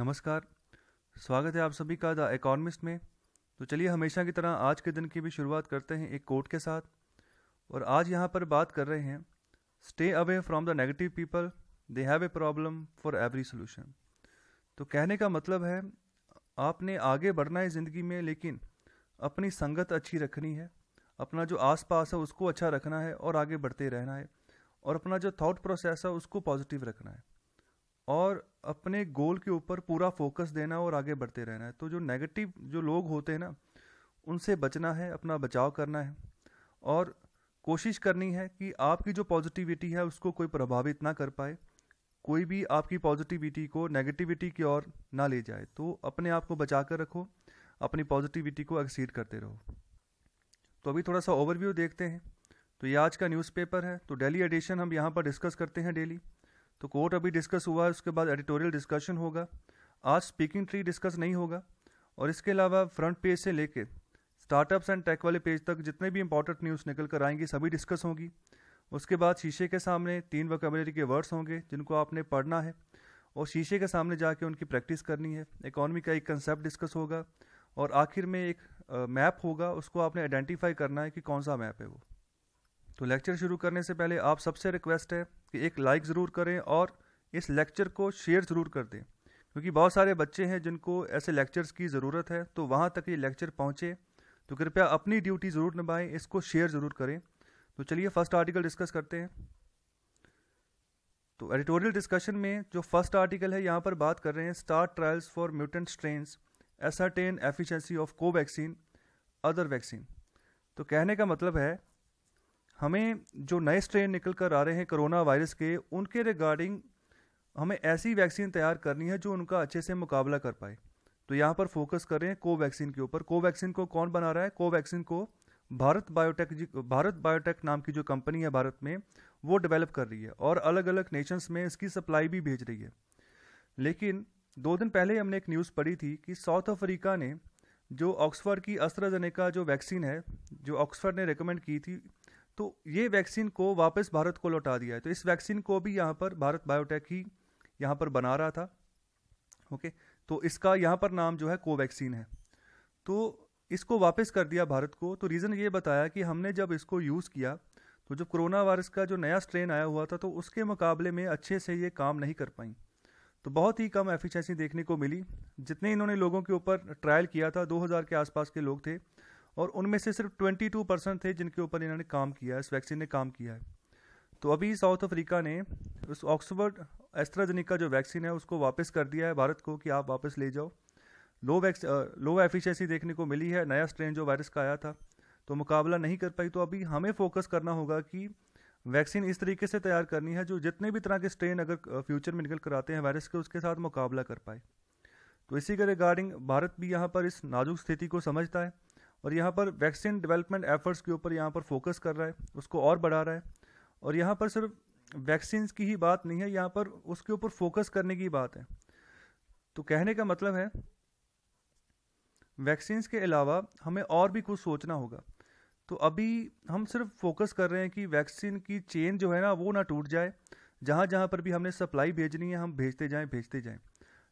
नमस्कार स्वागत है आप सभी का द इकोनॉमिस्ट में तो चलिए हमेशा की तरह आज के दिन की भी शुरुआत करते हैं एक कोट के साथ और आज यहाँ पर बात कर रहे हैं stay away from the negative people they have a problem for every solution तो कहने का मतलब है आपने आगे बढ़ना है ज़िंदगी में लेकिन अपनी संगत अच्छी रखनी है अपना जो आसपास है उसको अच्छा रखना है और आगे बढ़ते रहना है और अपना जो थॉट प्रोसेस है उसको पॉजिटिव रखना है और अपने गोल के ऊपर पूरा फोकस देना और आगे बढ़ते रहना है तो जो नेगेटिव जो लोग होते हैं ना उनसे बचना है अपना बचाव करना है और कोशिश करनी है कि आपकी जो पॉजिटिविटी है उसको कोई प्रभावित ना कर पाए कोई भी आपकी पॉजिटिविटी को नेगेटिविटी की ओर ना ले जाए तो अपने आप को बचा कर रखो अपनी पॉजिटिविटी को एक्सीड करते रहो तो अभी थोड़ा सा ओवरव्यू देखते हैं तो ये आज का न्यूज़पेपर है तो डेली एडिशन हम यहाँ पर डिस्कस करते हैं डेली तो कोर्ट अभी डिस्कस हुआ है उसके बाद एडिटोरियल डिस्कशन होगा आज स्पीकिंग ट्री डिस्कस नहीं होगा और इसके अलावा फ्रंट पेज से लेके स्टार्टअप्स एंड टेक वाले पेज तक जितने भी इंपॉर्टेंट न्यूज़ निकल कर आएंगी सभी डिस्कस होंगी उसके बाद शीशे के सामने तीन वोकेबलरी के वर्ड्स होंगे जिनको आपने पढ़ना है और शीशे के सामने जाके उनकी प्रैक्टिस करनी है इकोनॉमी का एक कंसेप्ट डिस्कस होगा और आखिर में एक मैप होगा उसको आपने आइडेंटिफाई करना है कि कौन सा मैप है वो तो लेक्चर शुरू करने से पहले आप सबसे रिक्वेस्ट है कि एक लाइक ज़रूर करें और इस लेक्चर को शेयर ज़रूर कर दें क्योंकि बहुत सारे बच्चे हैं जिनको ऐसे लेक्चर्स की ज़रूरत है तो वहाँ तक ये लेक्चर पहुँचे तो कृपया अपनी ड्यूटी ज़रूर निभाएं इसको शेयर ज़रूर करें तो चलिए फर्स्ट आर्टिकल डिस्कस करते हैं तो एडिटोरियल डिस्कशन में जो फर्स्ट आर्टिकल है यहाँ पर बात कर रहे हैं start trials for mutant strains ascertain efficiency of को वैक्सीन अदर वैक्सीन तो कहने का मतलब है हमें जो नए स्ट्रेन निकल कर आ रहे हैं कोरोना वायरस के उनके रिगार्डिंग हमें ऐसी वैक्सीन तैयार करनी है जो उनका अच्छे से मुकाबला कर पाए तो यहाँ पर फोकस कर रहे हैं कोवैक्सीन के ऊपर कोवैक्सीन को कौन बना रहा है कोवैक्सीन को भारत बायोटेक जी भारत बायोटेक नाम की जो कंपनी है भारत में वो डेवलप कर रही है और अलग अलग नेशंस में इसकी सप्लाई भी भेज रही है लेकिन दो दिन पहले हमने एक न्यूज़ पढ़ी थी कि साउथ अफ्रीका ने जो ऑक्सफर्ड की अस्त्रजनेका का जो वैक्सीन है जो ऑक्सफर्ड ने रिकमेंड की थी तो ये वैक्सीन को वापस भारत को लौटा दिया है तो इस वैक्सीन को भी यहाँ पर भारत बायोटेक ही यहाँ पर बना रहा था ओके तो इसका यहाँ पर नाम जो है कोवैक्सीन है तो इसको वापस कर दिया भारत को तो रीज़न ये बताया कि हमने जब इसको यूज़ किया तो जब कोरोना वायरस का जो नया स्ट्रेन आया हुआ था तो उसके मुकाबले में अच्छे से ये काम नहीं कर पाई तो बहुत ही कम एफिशिएंसी देखने को मिली जितने इन्होंने लोगों के ऊपर ट्रायल किया था 2000 के आसपास के लोग थे और उनमें से सिर्फ 22 परसेंट थे जिनके ऊपर इन्होंने काम किया है इस वैक्सीन ने काम किया है तो अभी साउथ अफ्रीका ने उस ऑक्सफर्ड एस्ट्राजेनिका जो वैक्सीन है उसको वापस कर दिया है भारत को कि आप वापस ले जाओ लो वैक्स लो एफिशिएसी देखने को मिली है नया स्ट्रेन जो वायरस का आया था तो मुकाबला नहीं कर पाई तो अभी हमें फोकस करना होगा कि वैक्सीन इस तरीके से तैयार करनी है जो जितने भी तरह के स्ट्रेन अगर फ्यूचर में निकल कर आते हैं वायरस के उसके साथ मुकाबला कर पाए तो इसी के रिगार्डिंग भारत भी यहाँ पर इस नाजुक स्थिति को समझता है और यहाँ पर वैक्सीन डेवलपमेंट एफर्ट्स के ऊपर यहाँ पर फोकस कर रहा है उसको और बढ़ा रहा है और यहाँ पर सिर्फ वैक्सीन की ही बात नहीं है यहाँ पर उसके ऊपर फोकस करने की बात है तो कहने का मतलब है वैक्सीन्स के अलावा हमें और भी कुछ सोचना होगा तो अभी हम सिर्फ फोकस कर रहे हैं कि वैक्सीन की चेन जो है ना वो ना टूट जाए जहाँ जहाँ पर भी हमने सप्लाई भेजनी है हम भेजते जाएं भेजते जाएं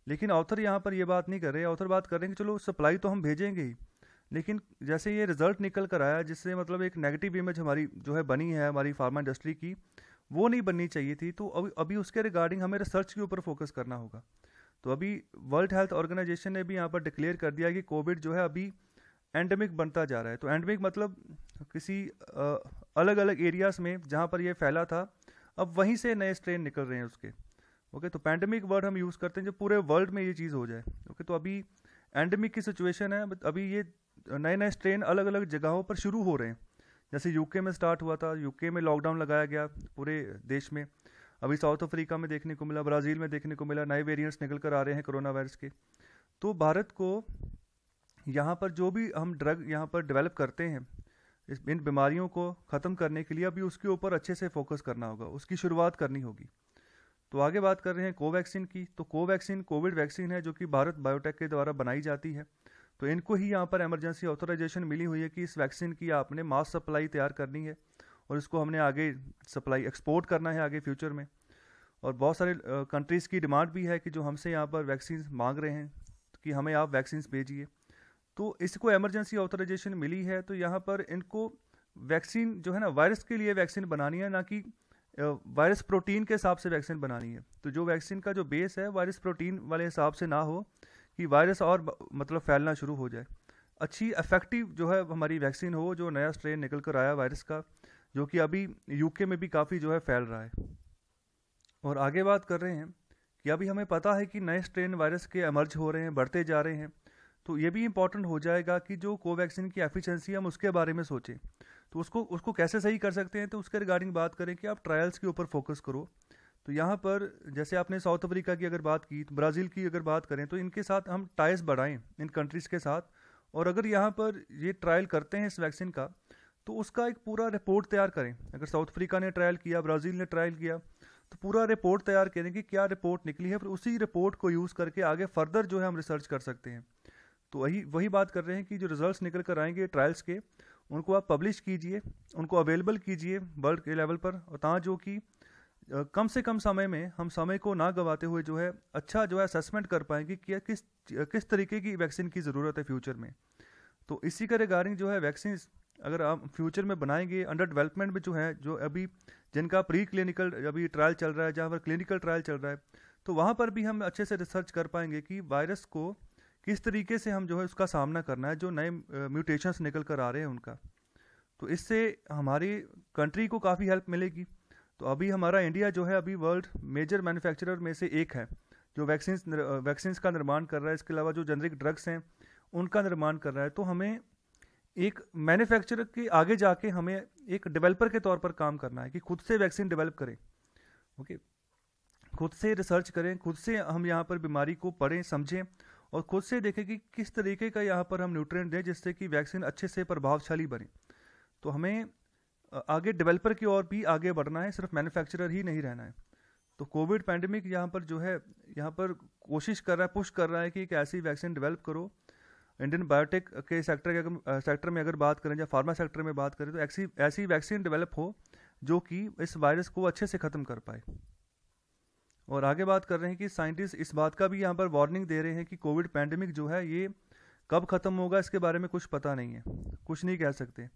लेकिन ऑथर यहाँ पर ये बात नहीं कर रहे ऑथर बात कर रहे हैं कि चलो सप्लाई तो हम भेजेंगे ही लेकिन जैसे ये रिजल्ट निकल कर आया जिससे मतलब एक नेगेटिव इमेज हमारी जो है बनी है हमारी फार्मा इंडस्ट्री की वो नहीं बननी चाहिए थी तो अभी अभी उसके रिगार्डिंग हमें रिसर्च के ऊपर फोकस करना होगा तो अभी वर्ल्ड हेल्थ ऑर्गेनाइजेशन ने भी यहाँ पर डिक्लेयर कर दिया कि कोविड जो है अभी एंडेमिक बनता जा रहा है तो एंडेमिक मतलब किसी अलग अलग एरियाज़ में जहाँ पर यह फैला था अब वहीं से नए स्ट्रेन निकल रहे हैं उसके ओके तो पैंडमिक वर्ड हम यूज़ करते हैं जो पूरे वर्ल्ड में ये चीज़ हो जाए ओके तो अभी एंडेमिक की सिचुएशन है अभी ये नए नए स्ट्रेन अलग अलग जगहों पर शुरू हो रहे हैं जैसे यूके में स्टार्ट हुआ था यूके में लॉकडाउन लगाया गया पूरे देश में अभी साउथ अफ्रीका में देखने को मिला ब्राज़ील में देखने को मिला नए वेरिएंट्स निकल कर आ रहे हैं कोरोना वायरस के तो भारत को यहाँ पर जो भी हम ड्रग यहाँ पर डेवलप करते हैं इस इन बीमारियों को ख़त्म करने के लिए अभी उसके ऊपर अच्छे से फोकस करना होगा उसकी शुरुआत करनी होगी तो आगे बात कर रहे हैं कोवैक्सीन की तो कोवैक्सीन कोविड वैक्सीन है जो कि भारत बायोटेक के द्वारा बनाई जाती है तो इनको ही यहाँ पर एमरजेंसी ऑथोराइजेशन मिली हुई है कि इस वैक्सीन की आपने मास सप्लाई तैयार करनी है और इसको हमने आगे सप्लाई एक्सपोर्ट करना है आगे फ्यूचर में और बहुत सारे कंट्रीज़ की डिमांड भी है कि जो हमसे यहाँ पर वैक्सीन मांग रहे हैं कि हमें आप वैक्सीन भेजिए तो इसको एमरजेंसी ऑथोराइजेशन मिली है तो यहाँ पर इनको वैक्सीन जो है ना वायरस के लिए वैक्सीन बनानी है ना कि वायरस प्रोटीन के हिसाब से वैक्सीन बनानी है तो जो वैक्सीन का जो बेस है वायरस प्रोटीन वाले हिसाब से ना हो कि वायरस और मतलब फैलना शुरू हो जाए अच्छी इफेक्टिव जो है हमारी वैक्सीन हो जो नया स्ट्रेन निकल कर आया वायरस का जो कि अभी यूके में भी काफ़ी जो है फैल रहा है और आगे बात कर रहे हैं कि अभी हमें पता है कि नए स्ट्रेन वायरस के एमर्ज हो रहे हैं बढ़ते जा रहे हैं तो ये भी इम्पॉर्टेंट हो जाएगा कि जो कोवैक्सीन की एफिशिएंसी हम उसके बारे में सोचें तो उसको उसको कैसे सही कर सकते हैं तो उसके रिगार्डिंग बात करें कि आप ट्रायल्स के ऊपर फोकस करो तो यहाँ पर जैसे आपने साउथ अफ्रीका की अगर बात की तो ब्राज़ील की अगर बात करें तो इनके साथ हम टाइस बढ़ाएं इन कंट्रीज़ के साथ और अगर यहाँ पर ये ट्रायल करते हैं इस वैक्सीन का तो उसका एक पूरा रिपोर्ट तैयार करें अगर साउथ अफ्रीका ने ट्रायल किया ब्राज़ील ने ट्रायल किया तो पूरा रिपोर्ट तैयार करें कि क्या रिपोर्ट निकली है फिर उसी रिपोर्ट को यूज़ करके आगे फर्दर जो है हम रिसर्च कर सकते हैं तो वही वही बात कर रहे हैं कि जो रिजल्ट्स निकल कर आएंगे ट्रायल्स के उनको आप पब्लिश कीजिए उनको अवेलेबल कीजिए वर्ल्ड के लेवल पर और ताँ जो कि कम से कम समय में हम समय को ना गवाते हुए जो है अच्छा जो है असेसमेंट कर पाएंगे कि किस किस तरीके की वैक्सीन की ज़रूरत है फ्यूचर में तो इसी का रिगार्डिंग जो है वैक्सीन अगर आप फ्यूचर में बनाएंगे अंडर डेवलपमेंट में जो है जो अभी जिनका प्री क्लिनिकल अभी ट्रायल चल रहा है जहाँ पर क्लिनिकल ट्रायल चल रहा है तो वहाँ पर भी हम अच्छे से रिसर्च कर पाएंगे कि वायरस को किस तरीके से हम जो है उसका सामना करना है जो नए म्यूटेशंस निकल कर आ रहे हैं उनका तो इससे हमारी कंट्री को काफ़ी हेल्प मिलेगी तो अभी हमारा इंडिया जो है अभी वर्ल्ड मेजर मैन्युफैक्चरर में से एक है जो वैक्सीन वैक्सीन का निर्माण कर रहा है इसके अलावा जो जेनरिक ड्रग्स हैं उनका निर्माण कर रहा है तो हमें एक मैन्युफैक्चरर के आगे जाके हमें एक डेवलपर के तौर पर काम करना है कि खुद से वैक्सीन डेवलप करें ओके खुद से रिसर्च करें खुद से हम यहाँ पर बीमारी को पढ़ें समझें और खुद से देखें कि किस तरीके का यहाँ पर हम न्यूट्रिएंट दें जिससे कि वैक्सीन अच्छे से प्रभावशाली बने तो हमें आगे डेवलपर की ओर भी आगे बढ़ना है सिर्फ मैन्युफैक्चरर ही नहीं रहना है तो कोविड पैंडमिक यहाँ पर जो है यहाँ पर कोशिश कर रहा है पुश कर रहा है कि एक ऐसी वैक्सीन डेवलप करो इंडियन बायोटेक के सेक्टर के अगर सेक्टर में अगर बात करें या फार्मा सेक्टर में बात करें तो ऐसी ऐसी वैक्सीन डेवलप हो जो कि इस वायरस को अच्छे से ख़त्म कर पाए और आगे बात कर रहे हैं कि साइंटिस्ट इस बात का भी यहाँ पर वार्निंग दे रहे हैं कि कोविड पैंडमिक जो है ये कब ख़त्म होगा इसके बारे में कुछ पता नहीं है कुछ नहीं कह सकते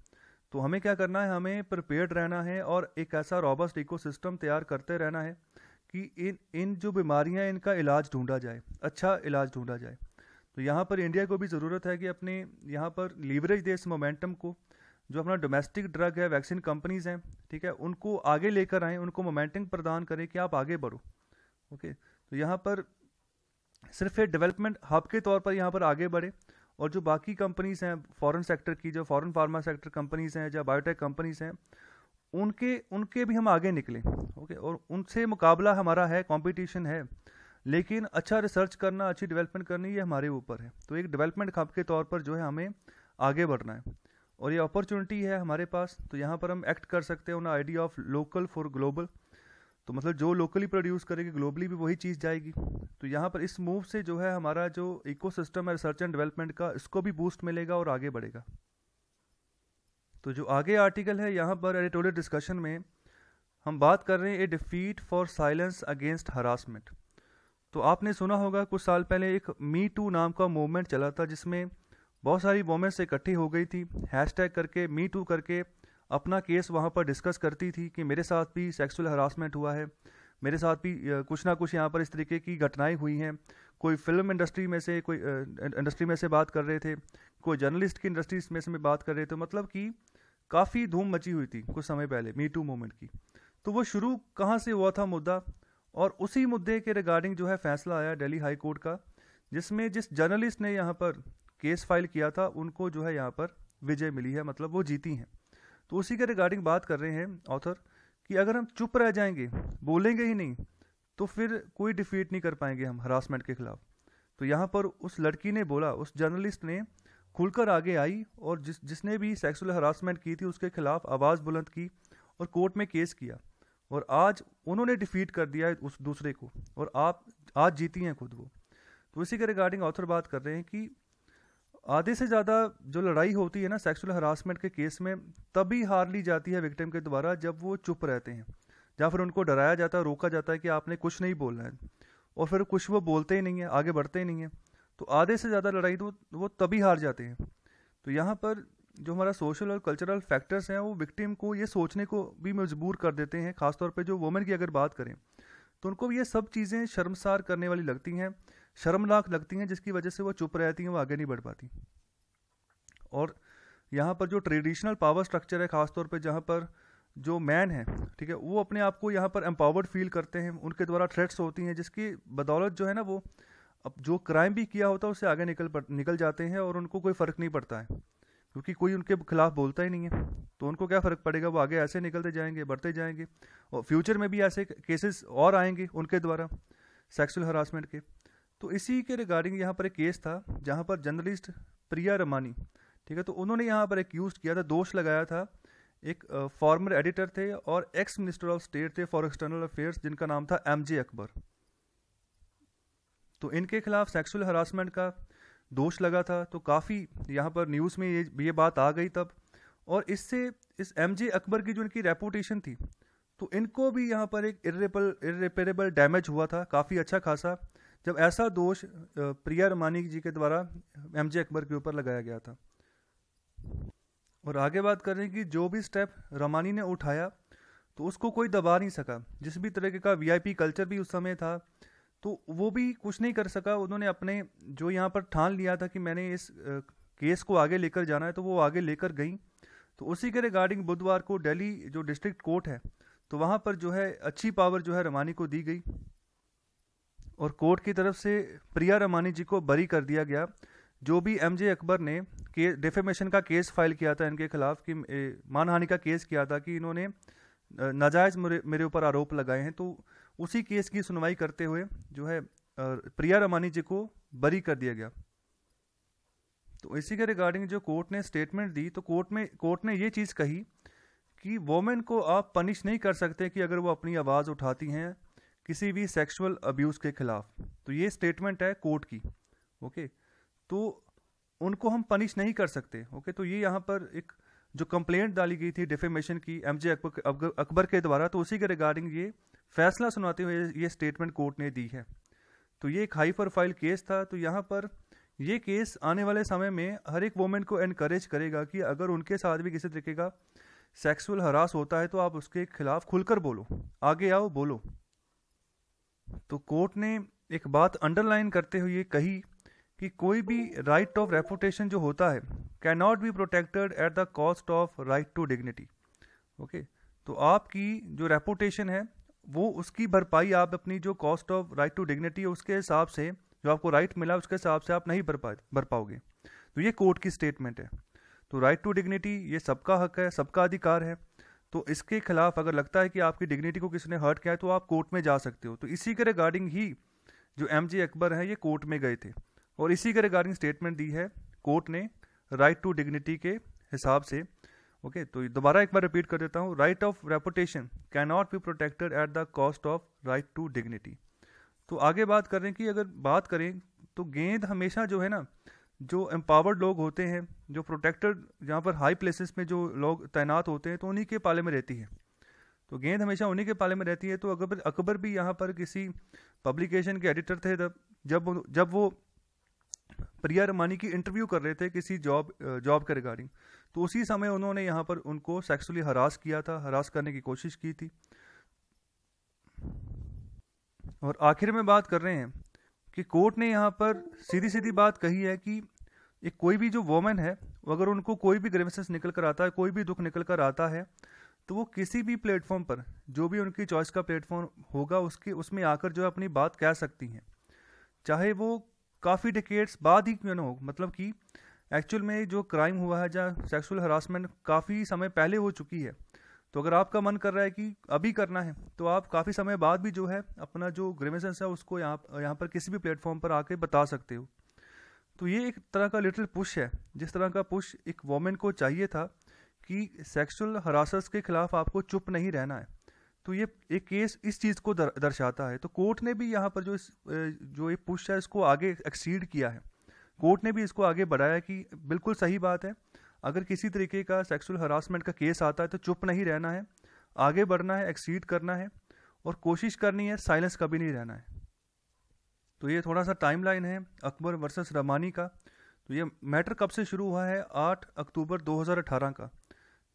तो हमें क्या करना है हमें प्रिपेयर्ड रहना है और एक ऐसा रॉबस्ट इकोसिस्टम तैयार करते रहना है कि इन इन जो बीमारियां इनका इलाज ढूंढा जाए अच्छा इलाज ढूंढा जाए तो यहाँ पर इंडिया को भी ज़रूरत है कि अपने यहाँ पर लीवरेज दे इस मोमेंटम को जो अपना डोमेस्टिक ड्रग है वैक्सीन कंपनीज हैं ठीक है उनको आगे लेकर आएँ उनको मोमेंटम प्रदान करें कि आप आगे बढ़ो ओके तो यहाँ पर सिर्फ एक डेवलपमेंट हब के तौर पर यहाँ पर आगे बढ़े और जो बाकी कंपनीज़ हैं फॉरेन सेक्टर की जो फॉरेन फार्मा सेक्टर कंपनीज़ हैं या बायोटेक कंपनीज़ हैं उनके उनके भी हम आगे निकलें ओके और उनसे मुकाबला हमारा है कंपटीशन है लेकिन अच्छा रिसर्च करना अच्छी डेवलपमेंट करनी ये हमारे ऊपर है तो एक डेवलपमेंट हब के तौर पर जो है हमें आगे बढ़ना है और ये अपॉर्चुनिटी है हमारे पास तो यहाँ पर हम एक्ट कर सकते हैं उन idea of local for global तो मतलब जो लोकली प्रोड्यूस करेगी ग्लोबली भी वही चीज़ जाएगी तो यहाँ पर इस मूव से जो है हमारा जो सिस्टम है रिसर्च एंड डेवलपमेंट का इसको भी बूस्ट मिलेगा और आगे बढ़ेगा तो जो आगे आर्टिकल है यहाँ पर एडिटोरियल डिस्कशन में हम बात कर रहे हैं a defeat for silence against harassment तो आपने सुना होगा कुछ साल पहले एक मी टू नाम का मूवमेंट चला था जिसमें बहुत सारी वोमेंस इकट्ठी हो गई थी हैश करके मी टू करके अपना केस वहाँ पर डिस्कस करती थी कि मेरे साथ भी सेक्सुअल हरासमेंट हुआ है मेरे साथ भी कुछ ना कुछ यहाँ पर इस तरीके की घटनाएं हुई हैं कोई फिल्म इंडस्ट्री में से कोई इंडस्ट्री में से बात कर रहे थे कोई जर्नलिस्ट की इंडस्ट्री में से बात कर रहे थे मतलब कि काफ़ी धूम मची हुई थी कुछ समय पहले मी टू मोमेंट की तो वो शुरू कहाँ से हुआ था मुद्दा और उसी मुद्दे के रिगार्डिंग जो है फैसला आया दिल्ली हाई कोर्ट का जिसमें जिस जर्नलिस्ट ने यहाँ पर केस फाइल किया था उनको जो है यहाँ पर विजय मिली है मतलब वो जीती हैं तो उसी के रिगार्डिंग बात कर रहे हैं ऑथर कि अगर हम चुप रह जाएंगे बोलेंगे ही नहीं तो फिर कोई डिफीट नहीं कर पाएंगे हम हरासमेंट के खिलाफ तो यहाँ पर उस लड़की ने बोला उस जर्नलिस्ट ने खुलकर आगे आई और जिस जिसने भी सेक्सुअल हरासमेंट की थी उसके खिलाफ आवाज़ बुलंद की और कोर्ट में केस किया और आज उन्होंने डिफीट कर दिया उस दूसरे को और आप आज जीती हैं खुद वो तो इसी के रिगार्डिंग ऑथर बात कर रहे हैं कि आधे से ज़्यादा जो लड़ाई होती है ना सेक्सुअल हरासमेंट के केस में तभी हार ली जाती है विक्टिम के द्वारा जब वो चुप रहते हैं या फिर उनको डराया जाता है रोका जाता है कि आपने कुछ नहीं बोलना है और फिर कुछ वो बोलते ही नहीं है आगे बढ़ते ही नहीं है तो आधे से ज़्यादा लड़ाई तो वो तभी हार जाते हैं तो यहाँ पर जो हमारा सोशल और कल्चरल फैक्टर्स हैं वो विक्टिम को ये सोचने को भी मजबूर कर देते हैं खासतौर पर जो वुमेन की अगर बात करें तो उनको ये सब चीज़ें शर्मसार करने वाली लगती हैं शर्मनाक लगती हैं जिसकी वजह से वो चुप रहती हैं वो आगे नहीं बढ़ पाती और यहाँ पर जो ट्रेडिशनल पावर स्ट्रक्चर है ख़ासतौर पर जहाँ पर जो मैन है ठीक है वो अपने आप को यहाँ पर एम्पावर्ड फील करते हैं उनके द्वारा थ्रेट्स होती हैं जिसकी बदौलत जो है ना वो अब जो क्राइम भी किया होता है उससे आगे निकल पड़ निकल जाते हैं और उनको कोई फ़र्क नहीं पड़ता है क्योंकि कोई उनके खिलाफ बोलता ही नहीं है तो उनको क्या फ़र्क पड़ेगा वो आगे ऐसे निकलते जाएंगे बढ़ते जाएंगे और फ्यूचर में भी ऐसे केसेस और आएंगे उनके द्वारा सेक्सुअल हरासमेंट के तो इसी के रिगार्डिंग यहाँ पर एक केस था जहाँ पर जर्नलिस्ट प्रिया रमानी ठीक है तो उन्होंने यहाँ पर एक्यूज किया था दोष लगाया था एक फॉर्मर एडिटर थे और एक्स मिनिस्टर ऑफ स्टेट थे फॉर एक्सटर्नल अफेयर्स जिनका नाम था एम जे अकबर तो इनके खिलाफ सेक्सुअल हरासमेंट का दोष लगा था तो काफ़ी यहाँ पर न्यूज़ में ये ये बात आ गई तब और इससे इस एम जे अकबर की जो इनकी रेपूटेशन थी तो इनको भी यहाँ पर एक इरेपल इरेपेरेबल डैमेज हुआ था काफ़ी अच्छा खासा जब ऐसा दोष प्रिया रमानी जी के द्वारा एम जे अकबर के ऊपर लगाया गया था और आगे बात करें कि जो भी स्टेप रमानी ने उठाया तो उसको कोई दबा नहीं सका जिस भी तरीके का वीआईपी कल्चर भी उस समय था तो वो भी कुछ नहीं कर सका उन्होंने अपने जो यहाँ पर ठान लिया था कि मैंने इस केस को आगे लेकर जाना है तो वो आगे लेकर गई तो उसी के रिगार्डिंग बुधवार को दिल्ली जो डिस्ट्रिक्ट कोर्ट है तो वहाँ पर जो है अच्छी पावर जो है रमानी को दी गई और कोर्ट की तरफ से प्रिया रमानी जी को बरी कर दिया गया जो भी एम जे अकबर ने के डेफेमेशन का केस फाइल किया था इनके खिलाफ कि मानहानि का केस किया था कि इन्होंने नाजायज़ मेरे ऊपर आरोप लगाए हैं तो उसी केस की सुनवाई करते हुए जो है प्रिया रमानी जी को बरी कर दिया गया तो इसी के रिगार्डिंग जो कोर्ट ने स्टेटमेंट दी तो कोर्ट में कोर्ट ने ये चीज़ कही कि वोमेन को आप पनिश नहीं कर सकते कि अगर वो अपनी आवाज़ उठाती हैं किसी भी सेक्सुअल अब्यूज़ के खिलाफ तो ये स्टेटमेंट है कोर्ट की ओके तो उनको हम पनिश नहीं कर सकते ओके तो ये यहाँ पर एक जो कंप्लेंट डाली गई थी डिफेमेशन की एम जे अकबर के द्वारा तो उसी के रिगार्डिंग ये फैसला सुनाते हुए ये स्टेटमेंट कोर्ट ने दी है तो ये एक हाई प्रोफाइल केस था तो यहाँ पर ये केस आने वाले समय में हर एक वोमेन को इनक्रेज करेगा कि अगर उनके साथ भी किसी तरीके का सेक्सुअल हरास होता है तो आप उसके खिलाफ खुलकर बोलो आगे आओ बोलो तो कोर्ट ने एक बात अंडरलाइन करते हुए कही कि कोई भी राइट ऑफ रेपुटेशन जो होता है can not be protected at the cost of right to dignity okay तो आपकी जो रेपुटेशन है वो उसकी भरपाई आप अपनी जो cost of right to dignity है उसके हिसाब से जो आपको राइट right मिला उसके हिसाब से आप नहीं भर पा भर पाओगे तो ये कोर्ट की स्टेटमेंट है तो राइट टू डिग्निटी ये सबका हक है सबका अधिकार है तो इसके खिलाफ अगर लगता है कि आपकी डिग्निटी को किसी ने हर्ट किया है तो आप कोर्ट में जा सकते हो तो इसी के रिगार्डिंग ही जो एम जे अकबर हैं ये कोर्ट में गए थे और इसी के रिगार्डिंग स्टेटमेंट दी है कोर्ट ने राइट टू डिग्निटी के हिसाब से ओके तो दोबारा एक बार रिपीट कर देता हूँ right of reputation can not be protected at the cost of right to dignity तो आगे बात करें कि अगर बात करें तो गेंद हमेशा जो है ना जो एम्पावर्ड लोग होते हैं जो प्रोटेक्टेड जहाँ पर हाई प्लेसेस में जो लोग तैनात होते हैं तो उन्हीं के पाले में रहती है तो गेंद हमेशा उन्हीं के पाले में रहती है तो अकबर अकबर भी यहाँ पर किसी पब्लिकेशन के एडिटर थे तब जब जब वो प्रिया रमानी की इंटरव्यू कर रहे थे किसी जॉब जॉब के रिगार्डिंग तो उसी समय उन्होंने यहाँ पर उनको सेक्सुअली हरास किया था हरास करने की कोशिश की थी और आखिर में बात कर रहे हैं कि कोर्ट ने यहाँ पर सीधी सीधी बात कही है कि एक कोई भी जो वोमेन है अगर उनको कोई भी ग्रेविसेस निकल कर आता है कोई भी दुख निकल कर आता है तो वो किसी भी प्लेटफॉर्म पर जो भी उनकी चॉइस का प्लेटफॉर्म होगा उसके उसमें आकर जो है अपनी बात कह सकती हैं चाहे वो काफ़ी डिकेट्स बाद ही क्यों ना हो मतलब कि एक्चुअल में जो क्राइम हुआ है जहाँ सेक्सुअल हरासमेंट काफ़ी समय पहले हो चुकी है तो अगर आपका मन कर रहा है कि अभी करना है तो आप काफ़ी समय बाद भी जो है अपना जो ग्रेमेसेंस है उसको यहाँ यहाँ पर किसी भी प्लेटफॉर्म पर आके बता सकते हो तो ये एक तरह का लिटिल पुश है जिस तरह का पुश एक वोमेन को चाहिए था कि सेक्सुअल हरासर्स के खिलाफ आपको चुप नहीं रहना है तो ये एक केस इस चीज़ को दर, दर्शाता है तो कोर्ट ने भी यहाँ पर जो इस जो ये पुश है इसको आगे एक्सीड किया है कोर्ट ने भी इसको आगे बढ़ाया कि बिल्कुल सही बात है अगर किसी तरीके का सेक्सुअल हरासमेंट का केस आता है तो चुप नहीं रहना है आगे बढ़ना है एक्सीड करना है और कोशिश करनी है साइलेंस कभी नहीं रहना है तो ये थोड़ा सा टाइम लाइन है अकबर वर्सेस रमानी का तो ये मैटर कब से शुरू हुआ है 8 अक्टूबर 2018 का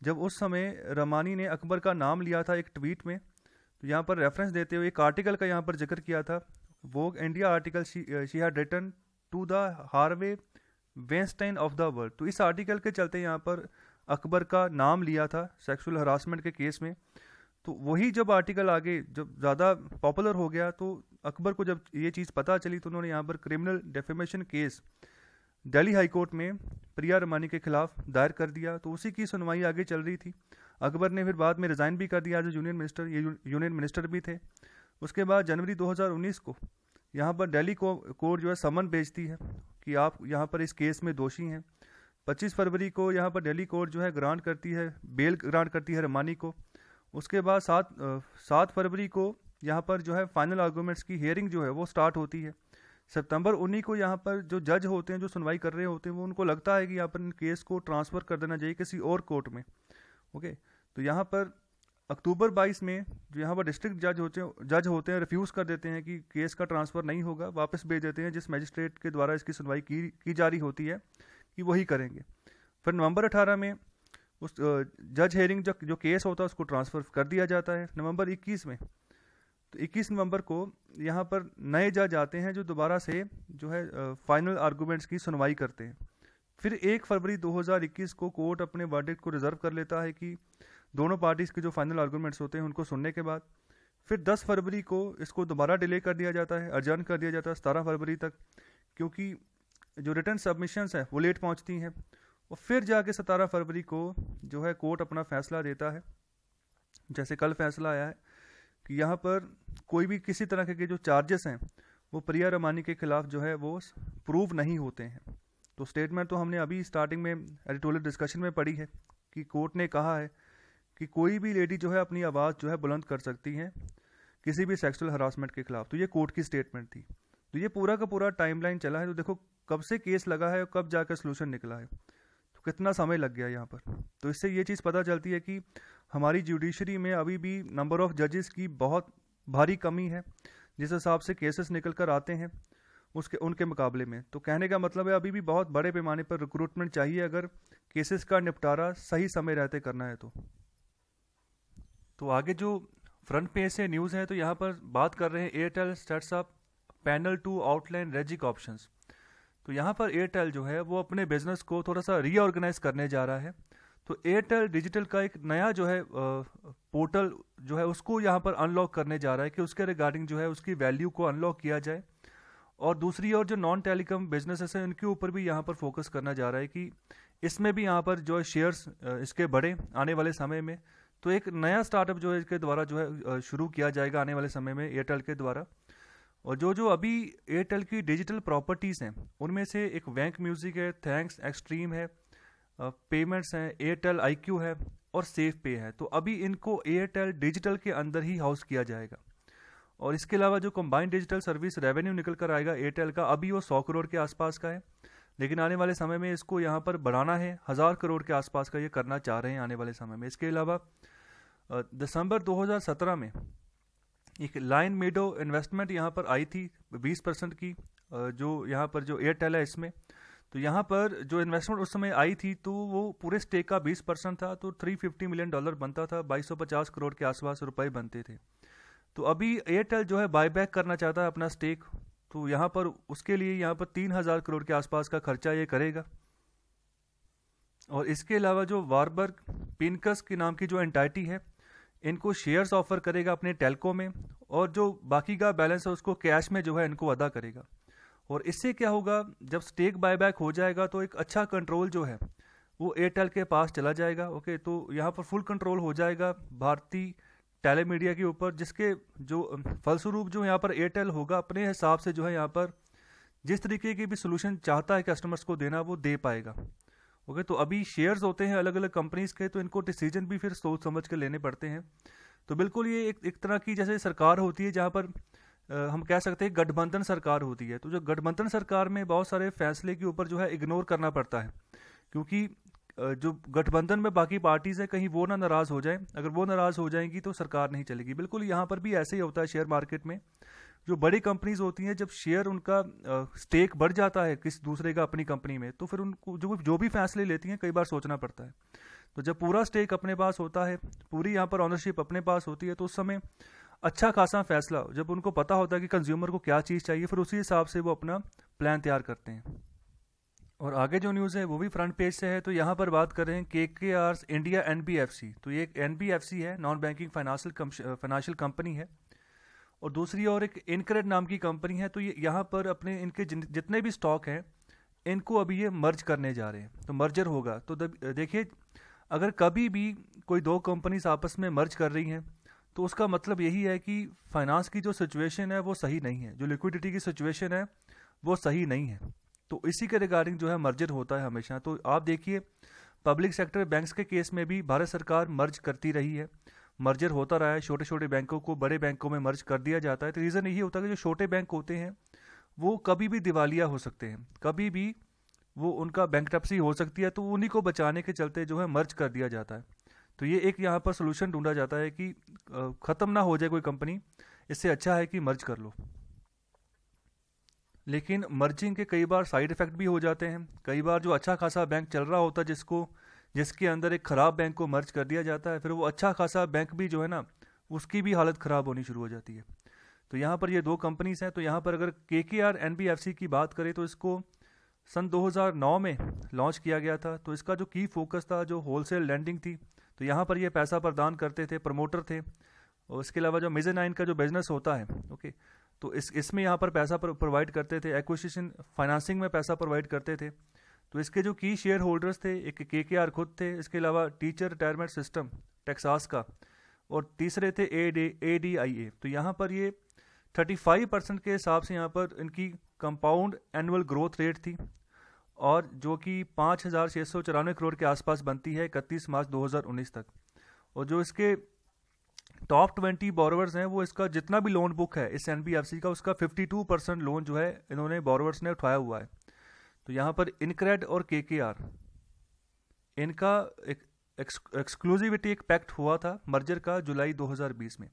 जब उस समय रमानी ने अकबर का नाम लिया था एक ट्वीट में तो यहाँ पर रेफरेंस देते हुए एक आर्टिकल का यहाँ पर जिक्र किया था वो India article she had return to the Harvey Weinstein of the world तो इस आर्टिकल के चलते यहाँ पर अकबर का नाम लिया था सेक्सुअल हरासमेंट के केस में तो वही जब आर्टिकल आगे जब ज़्यादा पॉपुलर हो गया तो अकबर को जब ये चीज़ पता चली तो उन्होंने यहाँ पर criminal defamation case Delhi high court में प्रिया रमानी के खिलाफ दायर कर दिया तो उसी की सुनवाई आगे चल रही थी अकबर ने फिर बाद में रिज़ाइन भी कर दिया एज यूनियन मिनिस्टर ये यूनियन मिनिस्टर भी थे उसके बाद जनवरी 2019 को यहाँ पर दिल्ली को कोर्ट जो है समन भेजती है कि आप यहाँ पर इस केस में दोषी हैं 25 फरवरी को यहाँ पर दिल्ली कोर्ट जो है ग्रांट करती है बेल ग्रांट करती है रमानी को उसके बाद सात सात फरवरी को यहाँ पर जो है फाइनल आर्गूमेंट्स की हेयरिंग जो है वो स्टार्ट होती है सितंबर उन्हीं को यहाँ पर जो जज होते हैं जो सुनवाई कर रहे होते हैं वो उनको लगता है कि यहाँ पर केस को ट्रांसफ़र कर देना चाहिए किसी और कोर्ट में ओके तो यहाँ पर अक्टूबर 22 में जो यहाँ पर डिस्ट्रिक्ट जज होते हैं जज होते हैं रिफ्यूज़ कर देते हैं कि केस का ट्रांसफ़र नहीं होगा वापस भेज देते हैं जिस मजिस्ट्रेट के द्वारा इसकी सुनवाई की की जा रही होती है कि वही करेंगे फिर नवंबर 18 में उस जज हेयरिंग जो जो केस होता है उसको ट्रांसफ़र कर दिया जाता है नवंबर 21 में तो 21 नवंबर को यहाँ पर नए जज आते हैं जो दोबारा से जो है फाइनल आर्गूमेंट्स की सुनवाई करते हैं फिर एक फरवरी 2021 को कोर्ट अपने वर्डिक्ट को रिज़र्व कर लेता है कि दोनों पार्टीज के जो फाइनल आर्गूमेंट्स होते हैं उनको सुनने के बाद फिर 10 फरवरी को इसको दोबारा डिले कर दिया जाता है अर्जन कर दिया जाता है सतारह फरवरी तक क्योंकि जो रिटर्न सबमिशंस हैं वो लेट पहुंचती हैं और फिर जाके सतारह फरवरी को जो है कोर्ट अपना फैसला देता है जैसे कल फैसला आया है कि यहाँ पर कोई भी किसी तरह के जो चार्जेस हैं वो प्रिया रमानी के खिलाफ जो है वो प्रूव नहीं होते हैं तो स्टेटमेंट तो हमने अभी स्टार्टिंग में एडिटोरियल डिस्कशन में पढ़ी है कि कोर्ट ने कहा है कि कोई भी लेडी जो है अपनी आवाज़ जो है बुलंद कर सकती हैं किसी भी सेक्सुअल हरासमेंट के खिलाफ तो ये कोर्ट की स्टेटमेंट थी तो ये पूरा का पूरा टाइमलाइन चला है तो देखो कब से केस लगा है और कब जाकर सोल्यूशन निकला है तो कितना समय लग गया यहाँ पर तो इससे ये चीज़ पता चलती है कि हमारी जुडिशरी में अभी भी नंबर ऑफ जजेस की बहुत भारी कमी है जिस हिसाब से केसेस निकल कर आते हैं उसके उनके मुकाबले में तो कहने का मतलब है अभी भी बहुत बड़े पैमाने पर रिक्रूटमेंट चाहिए अगर केसेस का निपटारा सही समय रहते करना है तो तो आगे जो फ्रंट पेज से न्यूज़ है तो यहाँ पर बात कर रहे हैं Airtel start up panel to outline rejig options तो यहाँ पर एयरटेल जो है वो अपने बिजनेस को थोड़ा सा रीऑर्गेनाइज करने जा रहा है तो एयरटेल डिजिटल का एक नया जो है पोर्टल जो है उसको यहाँ पर अनलॉक करने जा रहा है कि उसके रिगार्डिंग जो है उसकी वैल्यू को अनलॉक किया जाए और दूसरी ओर जो नॉन टेलीकॉम बिजनेसेस हैं उनके ऊपर भी यहाँ पर फोकस करना जा रहा है कि इसमें भी यहाँ पर जो है शेयर्स इसके बढ़े आने वाले समय में तो एक नया स्टार्टअप जो है इसके द्वारा जो है शुरू किया जाएगा आने वाले समय में एयरटेल के द्वारा और जो जो अभी एयरटेल की डिजिटल प्रॉपर्टीज़ हैं उनमें से एक वैंक म्यूज़िक है थैंक्स एक्सट्रीम है पेमेंट्स हैं एयरटेल आई है और सेफ पे है तो अभी इनको एयरटेल डिजिटल के अंदर ही हाउस किया जाएगा और इसके अलावा जो कंबाइंड डिजिटल सर्विस रेवेन्यू निकल कर आएगा एयरटेल का अभी वो सौ करोड़ के आसपास का है लेकिन आने वाले समय में इसको यहाँ पर बढ़ाना है हज़ार करोड़ के आसपास का ये करना चाह रहे हैं आने वाले समय में इसके अलावा दिसंबर 2017 में एक लाइन मेडो इन्वेस्टमेंट यहाँ पर आई थी 20 परसेंट की जो यहाँ पर जो एयरटेल है इसमें तो यहाँ पर जो इन्वेस्टमेंट उस समय आई थी तो वो पूरे स्टेक का 20 परसेंट था तो 350 मिलियन डॉलर बनता था 2250 करोड़ के आसपास रुपए बनते थे तो अभी एयरटेल जो है बायबैक करना चाहता है अपना स्टेक तो यहाँ पर उसके लिए यहाँ पर तीन हज़ार करोड़ के आसपास का खर्चा ये करेगा और इसके अलावा जो वारबर्ग पिनकस के नाम की जो एंटाइटी है इनको शेयर्स ऑफर करेगा अपने टेल्को में और जो बाकी का बैलेंस है उसको कैश में जो है इनको अदा करेगा और इससे क्या होगा जब स्टेक बायबैक हो जाएगा तो एक अच्छा कंट्रोल जो है वो एयरटेल के पास चला जाएगा ओके तो यहाँ पर फुल कंट्रोल हो जाएगा भारतीय टेलीमीडिया के ऊपर जिसके जो फलस्वरूप जो यहाँ पर एयरटेल होगा अपने हिसाब से जो है यहाँ पर जिस तरीके की भी सोल्यूशन चाहता है कस्टमर्स को देना वो दे पाएगा ओके तो अभी शेयर्स होते हैं अलग अलग कंपनीज के तो इनको डिसीजन भी फिर सोच समझ कर लेने पड़ते हैं तो बिल्कुल ये एक एक तरह की जैसे सरकार होती है जहाँ पर आ, हम कह सकते हैं गठबंधन सरकार होती है तो जो गठबंधन सरकार में बहुत सारे फैसले के ऊपर जो है इग्नोर करना पड़ता है क्योंकि जो गठबंधन में बाकी पार्टीज है कहीं वो ना नाराज़ हो जाए अगर वो नाराज़ हो जाएंगी तो सरकार नहीं चलेगी बिल्कुल यहाँ पर भी ऐसे ही होता है शेयर मार्केट में जो बड़ी कंपनीज होती हैं जब शेयर उनका स्टेक बढ़ जाता है किसी दूसरे का अपनी कंपनी में तो फिर उनको जो जो भी फैसले लेती हैं कई बार सोचना पड़ता है तो जब पूरा स्टेक अपने पास होता है पूरी यहाँ पर ऑनरशिप अपने पास होती है तो उस समय अच्छा खासा फैसला जब उनको पता होता है कि कंज्यूमर को क्या चीज़ चाहिए फिर उसी हिसाब से वो अपना प्लान तैयार करते हैं और आगे जो न्यूज़ है वो भी फ्रंट पेज से है तो यहाँ पर बात करें K K R India N B F C तो ये एन बी एफ सी है non banking financial financial company है और दूसरी और एक इनक्रेड नाम की कंपनी है तो ये यहाँ पर अपने इनके जितने भी स्टॉक हैं इनको अभी ये मर्ज करने जा रहे हैं तो मर्जर होगा तो देखिए अगर कभी भी कोई दो कंपनीज आपस में मर्ज कर रही हैं तो उसका मतलब यही है कि फाइनेंस की जो सिचुएशन है वो सही नहीं है जो लिक्विडिटी की सिचुएशन है वो सही नहीं है तो इसी के रिगार्डिंग जो है मर्जर होता है हमेशा तो आप देखिए पब्लिक सेक्टर बैंक्स के केस में भी भारत सरकार मर्ज करती रही है मर्जर होता रहा है छोटे छोटे बैंकों को बड़े बैंकों में मर्ज कर दिया जाता है तो रीज़न यही होता है कि जो छोटे बैंक होते हैं वो कभी भी दिवालिया हो सकते हैं कभी भी वो उनका बैंक हो सकती है तो उन्हीं को बचाने के चलते जो है मर्ज कर दिया जाता है तो ये एक यहाँ पर सोल्यूशन ढूंढा जाता है कि ख़त्म ना हो जाए कोई कंपनी इससे अच्छा है कि मर्ज कर लो लेकिन मर्जिंग के कई बार साइड इफ़ेक्ट भी हो जाते हैं कई बार जो अच्छा खासा बैंक चल रहा होता है जिसको जिसके अंदर एक ख़राब बैंक को मर्ज कर दिया जाता है फिर वो अच्छा खासा बैंक भी जो है ना उसकी भी हालत ख़राब होनी शुरू हो जाती है तो यहाँ पर ये दो कंपनीज हैं तो यहाँ पर अगर K K R N B F C की बात करें तो इसको सन 2009 में लॉन्च किया गया था तो इसका जो की फोकस था जो होलसेल लैंडिंग थी तो यहाँ पर ये पैसा प्रदान करते थे प्रमोटर थे और इसके अलावा जो मिजे नाइन का जो बिजनेस होता है ओके तो इस इसमें यहाँ पर पैसा प्रोवाइड करते थे एक्विशिशन फाइनेंसिंग में पैसा प्रोवाइड करते थे तो इसके जो की शेयर होल्डर्स थे एक के के आर खुद थे इसके अलावा टीचर रिटायरमेंट सिस्टम टेक्सास का और तीसरे थे A D A D I ए तो यहाँ पर ये थर्टी फाइव परसेंट के हिसाब से यहाँ पर इनकी कंपाउंड एनुअल ग्रोथ रेट थी और जो कि पाँच हज़ार छः सौ चौरानवे करोड़ के आसपास बनती है इकतीस मार्च दो हज़ार उन्नीस तक और जो इसके टॉप ट्वेंटी बॉरवर्स हैं वो इसका जितना भी लोन बुक है इस एन का उसका फिफ्टी टू परसेंट लोन जो है इन्होंने बॉरवर्स ने उठाया हुआ है तो यहाँ पर इनक्रेड और के के आर इनका एक एक्सक्लूसिविटी एक पैक्ट हुआ था मर्जर का जुलाई 2020 में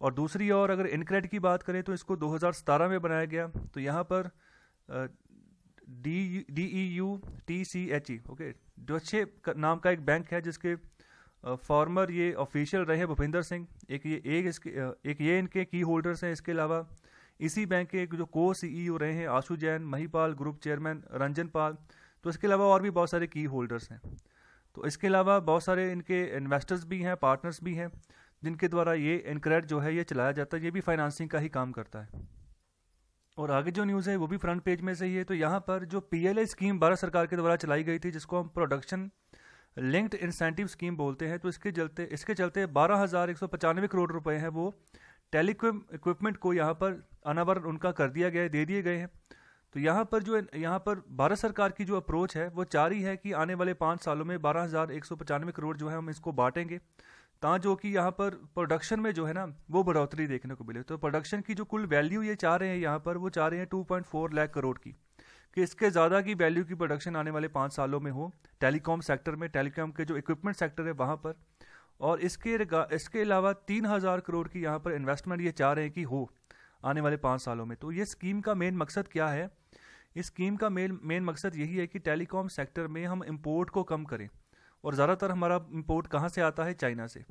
और दूसरी और अगर इनक्रेड की बात करें तो इसको 2017 में बनाया गया तो यहाँ पर D D E U T C H E okay डे नाम का एक बैंक है जिसके फॉर्मर ये ऑफिशियल रहे भूपेंद्र सिंह एक ये एक इसके एक ये इनके की होल्डर्स हैं इसके अलावा इसी बैंक के जो को सीईओ e रहे हैं आशु जैन महीपाल ग्रुप चेयरमैन रंजन पाल तो इसके अलावा और भी बहुत सारे की होल्डर्स हैं तो इसके अलावा बहुत सारे इनके इन्वेस्टर्स भी हैं पार्टनर्स भी हैं जिनके द्वारा ये इनक्रेड जो है ये चलाया जाता है ये भी फाइनेंसिंग का ही काम करता है और आगे जो न्यूज़ है वो भी फ्रंट पेज में से ही है तो यहाँ पर जो पी स्कीम भारत सरकार के द्वारा चलाई गई थी जिसको हम प्रोडक्शन लिंक्ड इंसेंटिव स्कीम बोलते हैं तो इसके चलते इसके चलते बारह हज़ार एक सौ पचानवे करोड़ रुपए हैं वो टेलीकॉम इक्विपमेंट को यहाँ पर अनावरण उनका कर दिया गया है दे दिए गए हैं तो यहाँ पर जो यहाँ पर भारत सरकार की जो अप्रोच है वो चार ही है कि आने वाले पाँच सालों में बारह हज़ार एक सौ पचानवे करोड़ जो है हम इसको बांटेंगे ताँ जो कि यहाँ पर प्रोडक्शन में जो है ना वो बढ़ोतरी देखने को मिले तो प्रोडक्शन की जो कुल वैल्यू ये चाह रहे हैं यहाँ पर वो चाह रहे हैं two point four lakh crore की कि इसके ज़्यादा की वैल्यू की प्रोडक्शन आने वाले पाँच सालों में हो टेलीकॉम सेक्टर में टेलीकॉम के जो इक्विपमेंट सेक्टर है वहाँ पर और इसके इसके अलावा तीन हज़ार करोड़ की यहाँ पर इन्वेस्टमेंट ये चाह रहे हैं कि हो आने वाले पाँच सालों में तो ये स्कीम का मेन मकसद क्या है इस स्कीम का मेन मेन मकसद यही है कि टेलीकॉम सेक्टर में हम इम्पोर्ट को कम करें और ज़्यादातर हमारा इम्पोर्ट कहाँ से आता है चाइना से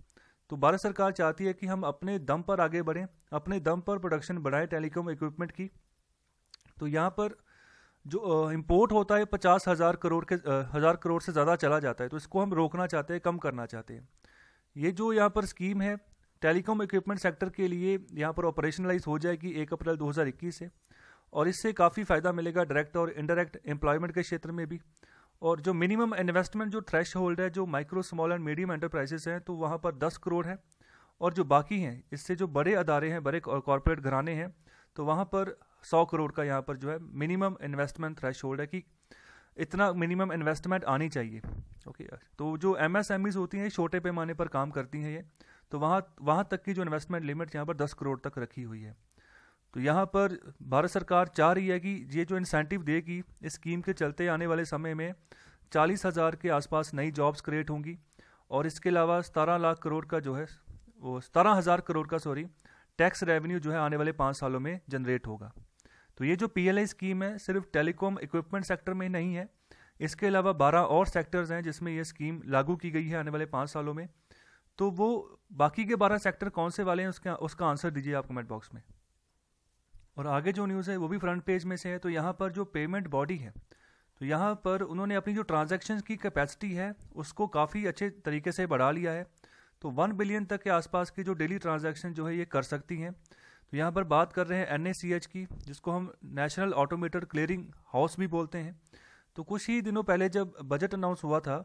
तो भारत सरकार चाहती है कि हम अपने दम पर आगे बढ़ें अपने दम पर प्रोडक्शन बढ़ाएं टेलीकॉम इक्विपमेंट की तो यहाँ पर जो इम्पोर्ट होता है पचास हज़ार करोड़ के हज़ार करोड़ से ज़्यादा चला जाता है तो इसको हम रोकना चाहते हैं कम करना चाहते हैं ये जो यहाँ पर स्कीम है टेलीकॉम इक्विपमेंट सेक्टर के लिए यहाँ पर ऑपरेशनलाइज हो जाएगी एक अप्रैल 2021 से और इससे काफ़ी फ़ायदा मिलेगा डायरेक्ट और इनडायरेक्ट एम्प्लॉयमेंट के क्षेत्र में भी और जो मिनिमम इन्वेस्टमेंट जो थ्रेश होल्ड है जो micro small and medium enterprises हैं तो वहाँ पर दस करोड़ है और जो बाकी हैं इससे जो बड़े अदारे हैं बड़े कॉरपोरेट घराने हैं तो वहाँ पर सौ करोड़ का यहाँ पर जो है मिनिमम इन्वेस्टमेंट थ्रेश होल्ड है कि इतना मिनिमम इन्वेस्टमेंट आनी चाहिए ओके okay, तो जो एम होती हैं छोटे पैमाने पर काम करती हैं ये तो वहाँ वहाँ तक की जो इन्वेस्टमेंट लिमिट यहाँ पर दस करोड़ तक रखी हुई है तो यहाँ पर भारत सरकार चाह रही है कि ये जो इंसेंटिव देगी इस स्कीम के चलते आने वाले समय में चालीस हज़ार के आसपास नई जॉब्स क्रिएट होंगी और इसके अलावा सतारह लाख करोड़ का जो है वो सतारह हज़ार करोड़ का सॉरी टैक्स रेवेन्यू जो है आने वाले पाँच सालों में जनरेट होगा तो ये जो पी स्कीम है सिर्फ टेलीकॉम इक्विपमेंट सेक्टर में नहीं है इसके अलावा बारह और सेक्टर्स हैं जिसमें यह स्कीम लागू की गई है आने वाले पाँच सालों में तो वो बाकी के बारह सेक्टर कौन से वाले हैं उसका उसका आंसर दीजिए आप कमेंट बॉक्स में और आगे जो न्यूज़ है वो भी फ्रंट पेज में से है तो यहाँ पर जो पेमेंट बॉडी है तो यहाँ पर उन्होंने अपनी जो ट्रांजेक्शन की कैपेसिटी है उसको काफ़ी अच्छे तरीके से बढ़ा लिया है तो वन बिलियन तक के आसपास की जो डेली ट्रांजेक्शन जो है ये कर सकती हैं तो यहाँ पर बात कर रहे हैं एन की जिसको हम नेशनल ऑटोमेटेड क्लियरिंग हाउस भी बोलते हैं तो कुछ ही दिनों पहले जब बजट अनाउंस हुआ था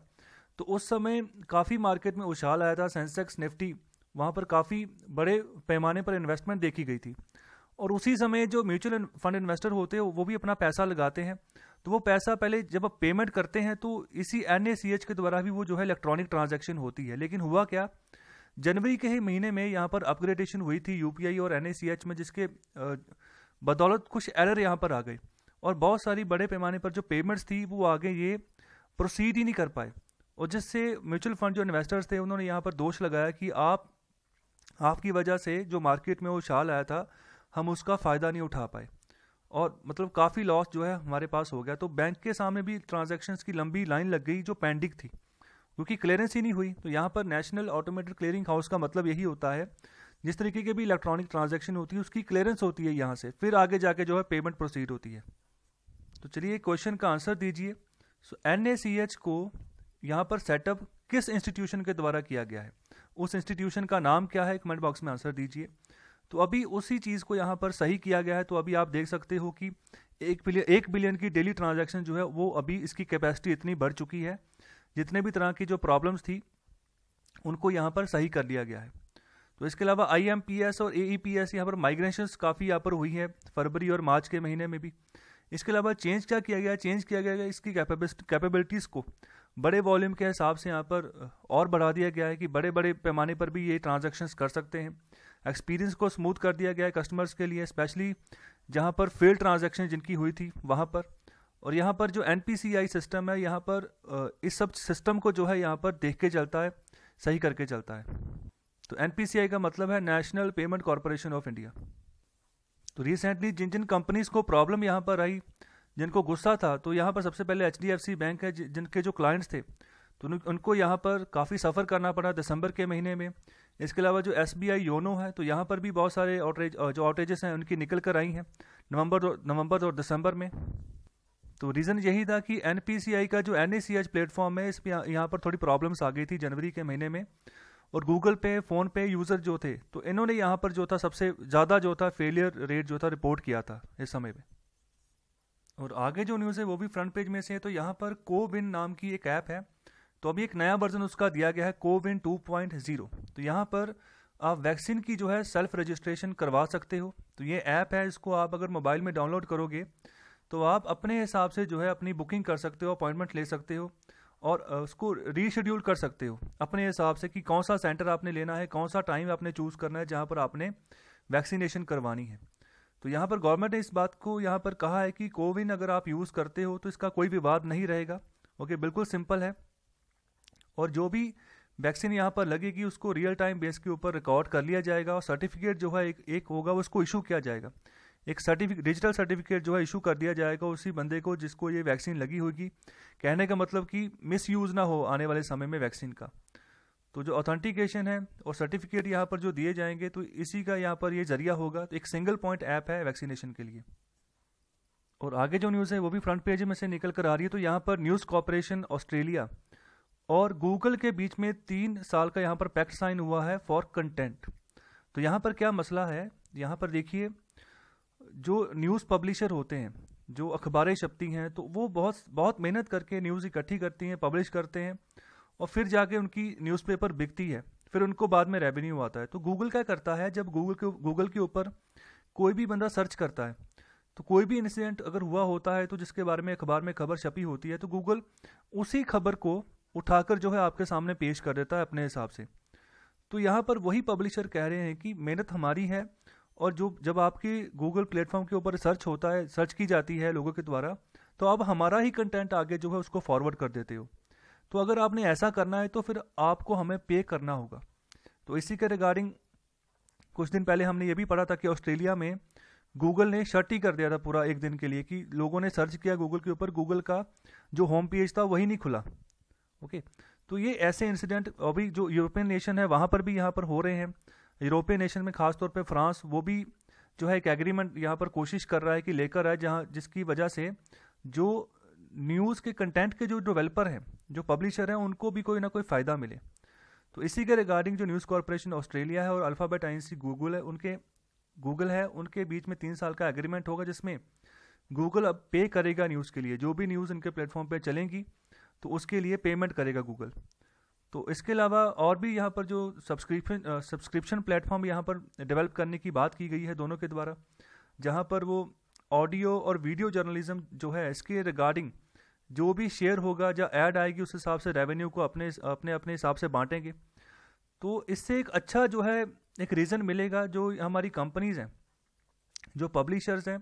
तो उस समय काफ़ी मार्केट में उछाल आया था सेंसेक्स निफ्टी वहाँ पर काफ़ी बड़े पैमाने पर इन्वेस्टमेंट देखी गई थी और उसी समय जो म्यूचुअल फंड इन्वेस्टर होते हैं वो भी अपना पैसा लगाते हैं तो वो पैसा पहले जब आप पेमेंट करते हैं तो इसी एन के द्वारा भी वो जो है इलेक्ट्रॉनिक ट्रांजेक्शन होती है लेकिन हुआ क्या जनवरी के ही महीने में यहाँ पर अपग्रेडेशन हुई थी यूपीआई और एनएसीएच में जिसके बदौलत कुछ एरर यहाँ पर आ गए और बहुत सारी बड़े पैमाने पर जो पेमेंट्स थी वो आगे ये प्रोसीड ही नहीं कर पाए और जिससे म्यूचुअल फंड जो इन्वेस्टर्स थे उन्होंने यहाँ पर दोष लगाया कि आप आपकी वजह से जो मार्केट में वो शाल आया था हम उसका फ़ायदा नहीं उठा पाए और मतलब काफ़ी लॉस जो है हमारे पास हो गया तो बैंक के सामने भी ट्रांजेक्शन्स की लंबी लाइन लग गई जो पेंडिंग थी क्योंकि क्लियरेंस ही नहीं हुई तो यहाँ पर नेशनल ऑटोमेटेड क्लियरिंग हाउस का मतलब यही होता है जिस तरीके की भी इलेक्ट्रॉनिक ट्रांजेक्शन होती है उसकी क्लियरेंस होती है यहाँ से फिर आगे जाके जो है पेमेंट प्रोसीड होती है तो चलिए क्वेश्चन का आंसर दीजिए सो एन को यहाँ पर सेटअप किस इंस्टीट्यूशन के द्वारा किया गया है उस इंस्टीट्यूशन का नाम क्या है कमेंट बॉक्स में आंसर दीजिए तो अभी उसी चीज़ को यहाँ पर सही किया गया है तो अभी आप देख सकते हो कि एक बिलियन एक बिलियन की डेली ट्रांजैक्शन जो है वो अभी इसकी कैपेसिटी इतनी बढ़ चुकी है जितने भी तरह की जो प्रॉब्लम्स थी उनको यहाँ पर सही कर लिया गया है तो इसके अलावा आई एम पी एस और ए ई पी एस यहाँ पर माइग्रेशन काफ़ी यहाँ पर हुई है फरवरी और मार्च के महीने में भी इसके अलावा चेंज क्या किया गया चेंज किया गया इसकी कैपेबिलिटीज़ को बड़े वॉल्यूम के हिसाब से यहाँ पर और बढ़ा दिया गया है कि बड़े बड़े पैमाने पर भी ये ट्रांजेक्शन्स कर सकते हैं एक्सपीरियंस को स्मूथ कर दिया गया है कस्टमर्स के लिए स्पेशली जहाँ पर फेल ट्रांजेक्शन जिनकी हुई थी वहाँ पर और यहाँ पर जो एन सिस्टम है यहाँ पर इस सब सिस्टम को जो है यहाँ पर देख के चलता है सही करके चलता है तो एन का मतलब है National Payment Corporation of India तो रिसेंटली जिन जिन कंपनीज को प्रॉब्लम यहाँ पर आई जिनको गुस्सा था तो यहाँ पर सबसे पहले एच बैंक है जिनके जो क्लाइंट्स थे तो उनको यहाँ पर काफ़ी सफ़र करना पड़ा दिसंबर के महीने में इसके अलावा जो एस बी आई योनो है तो यहाँ पर भी बहुत सारे आउटेज जो आउटेजेस हैं उनकी निकल कर आई हैं नवंबर नवंबर और दिसंबर में तो रीज़न यही था कि एन का जो एन प्लेटफॉर्म है इस यहाँ पर थोड़ी प्रॉब्लम्स आ गई थी जनवरी के महीने में और गूगल पे फ़ोन पे यूज़र जो थे तो इन्होंने यहाँ पर जो था सबसे ज़्यादा जो था फेलियर रेट जो था रिपोर्ट किया था इस समय में और आगे जो न्यूज़ है वो भी फ्रंट पेज में से है तो यहाँ पर कोविन नाम की एक ऐप है तो अभी एक नया वर्जन उसका दिया गया है कोविन टू पॉइंट जीरो तो यहाँ पर आप वैक्सीन की जो है सेल्फ रजिस्ट्रेशन करवा सकते हो तो ये ऐप है इसको आप अगर मोबाइल में डाउनलोड करोगे तो आप अपने हिसाब से जो है अपनी बुकिंग कर सकते हो अपॉइंटमेंट ले सकते हो और उसको रीशेड्यूल कर सकते हो अपने हिसाब से कि कौन सा सेंटर आपने लेना है कौन सा टाइम आपने चूज़ करना है जहाँ पर आपने वैक्सीनेशन करवानी है तो यहाँ पर गवर्नमेंट ने इस बात को यहाँ पर कहा है कि कोविन अगर आप यूज़ करते हो तो इसका कोई विवाद नहीं रहेगा ओके बिल्कुल सिंपल है और जो भी वैक्सीन यहाँ पर लगेगी उसको रियल टाइम बेस के ऊपर रिकॉर्ड कर लिया जाएगा और सर्टिफिकेट जो है एक एक होगा उसको इशू किया जाएगा एक सर्टिफिक डिजिटल सर्टिफिकेट जो है इशू कर दिया जाएगा उसी बंदे को जिसको ये वैक्सीन लगी होगी कहने का मतलब कि मिस यूज़ ना हो आने वाले समय में वैक्सीन का तो जो ऑथेंटिकेशन है और सर्टिफिकेट यहाँ पर जो दिए जाएंगे तो इसी का यहाँ पर ये जरिया होगा तो एक सिंगल पॉइंट ऐप है वैक्सीनेशन के लिए और आगे जो न्यूज़ है वो भी फ्रंट पेज में से निकल कर आ रही है तो यहाँ पर न्यूज़ कॉपरेशन ऑस्ट्रेलिया और गूगल के बीच में तीन साल का यहाँ पर पैक्ट साइन हुआ है फॉर कंटेंट तो यहाँ पर क्या मसला है यहाँ पर देखिए जो न्यूज़ पब्लिशर होते हैं जो अखबारें छपती हैं तो वो बहुत बहुत मेहनत करके न्यूज़ इकट्ठी करती हैं पब्लिश करते हैं और फिर जाके उनकी न्यूज़पेपर बिकती है फिर उनको बाद में रेवेन्यू आता है तो गूगल क्या करता है जब गूगल के गूगल के ऊपर कोई भी बंदा सर्च करता है तो कोई भी इंसिडेंट अगर हुआ होता है तो जिसके बारे में अखबार में खबर छपी होती है तो गूगल उसी खबर को उठाकर जो है आपके सामने पेश कर देता है अपने हिसाब से तो यहाँ पर वही पब्लिशर कह रहे हैं कि मेहनत हमारी है और जो जब आपकी गूगल प्लेटफॉर्म के ऊपर सर्च होता है सर्च की जाती है लोगों के द्वारा तो आप हमारा ही कंटेंट आगे जो है उसको फॉरवर्ड कर देते हो तो अगर आपने ऐसा करना है तो फिर आपको हमें पे करना होगा तो इसी के रिगार्डिंग कुछ दिन पहले हमने ये भी पढ़ा था कि ऑस्ट्रेलिया में गूगल ने शर्ट ही कर दिया था पूरा एक दिन के लिए कि लोगों ने सर्च किया गूगल के ऊपर गूगल का जो होम पेज था वही नहीं खुला ओके तो ये ऐसे इंसिडेंट अभी जो यूरोपियन नेशन है वहाँ पर भी यहाँ पर हो रहे हैं यूरोपीय नेशन में खासतौर पर फ्रांस वो भी जो है एक एग्रीमेंट यहाँ पर कोशिश कर रहा है कि लेकर आए जहाँ जिसकी वजह से जो न्यूज़ के कंटेंट के जो डेवलपर हैं जो पब्लिशर हैं उनको भी कोई ना कोई फ़ायदा मिले तो इसी के रिगार्डिंग जो न्यूज़ कॉरपोरेशन ऑस्ट्रेलिया है और अल्फ़ाबेट एजेंसी गूगल है उनके गूगल है उनके बीच में तीन साल का एग्रीमेंट होगा जिसमें गूगल अब पे करेगा न्यूज़ के लिए जो भी न्यूज़ इनके प्लेटफॉर्म पर चलेंगी तो उसके लिए पेमेंट करेगा गूगल तो इसके अलावा और भी यहाँ पर जो सब्सक्रिप्शन सब्सक्रिप्शन प्लेटफॉर्म यहाँ पर डेवलप करने की बात की गई है दोनों के द्वारा जहाँ पर वो ऑडियो और वीडियो जर्नलिज्म जो है इसके रिगार्डिंग जो भी शेयर होगा या ऐड आएगी उस हिसाब से रेवेन्यू को अपने अपने अपने हिसाब से बांटेंगे तो इससे एक अच्छा जो है एक रीज़न मिलेगा जो हमारी कंपनीज़ हैं जो पब्लिशर्स हैं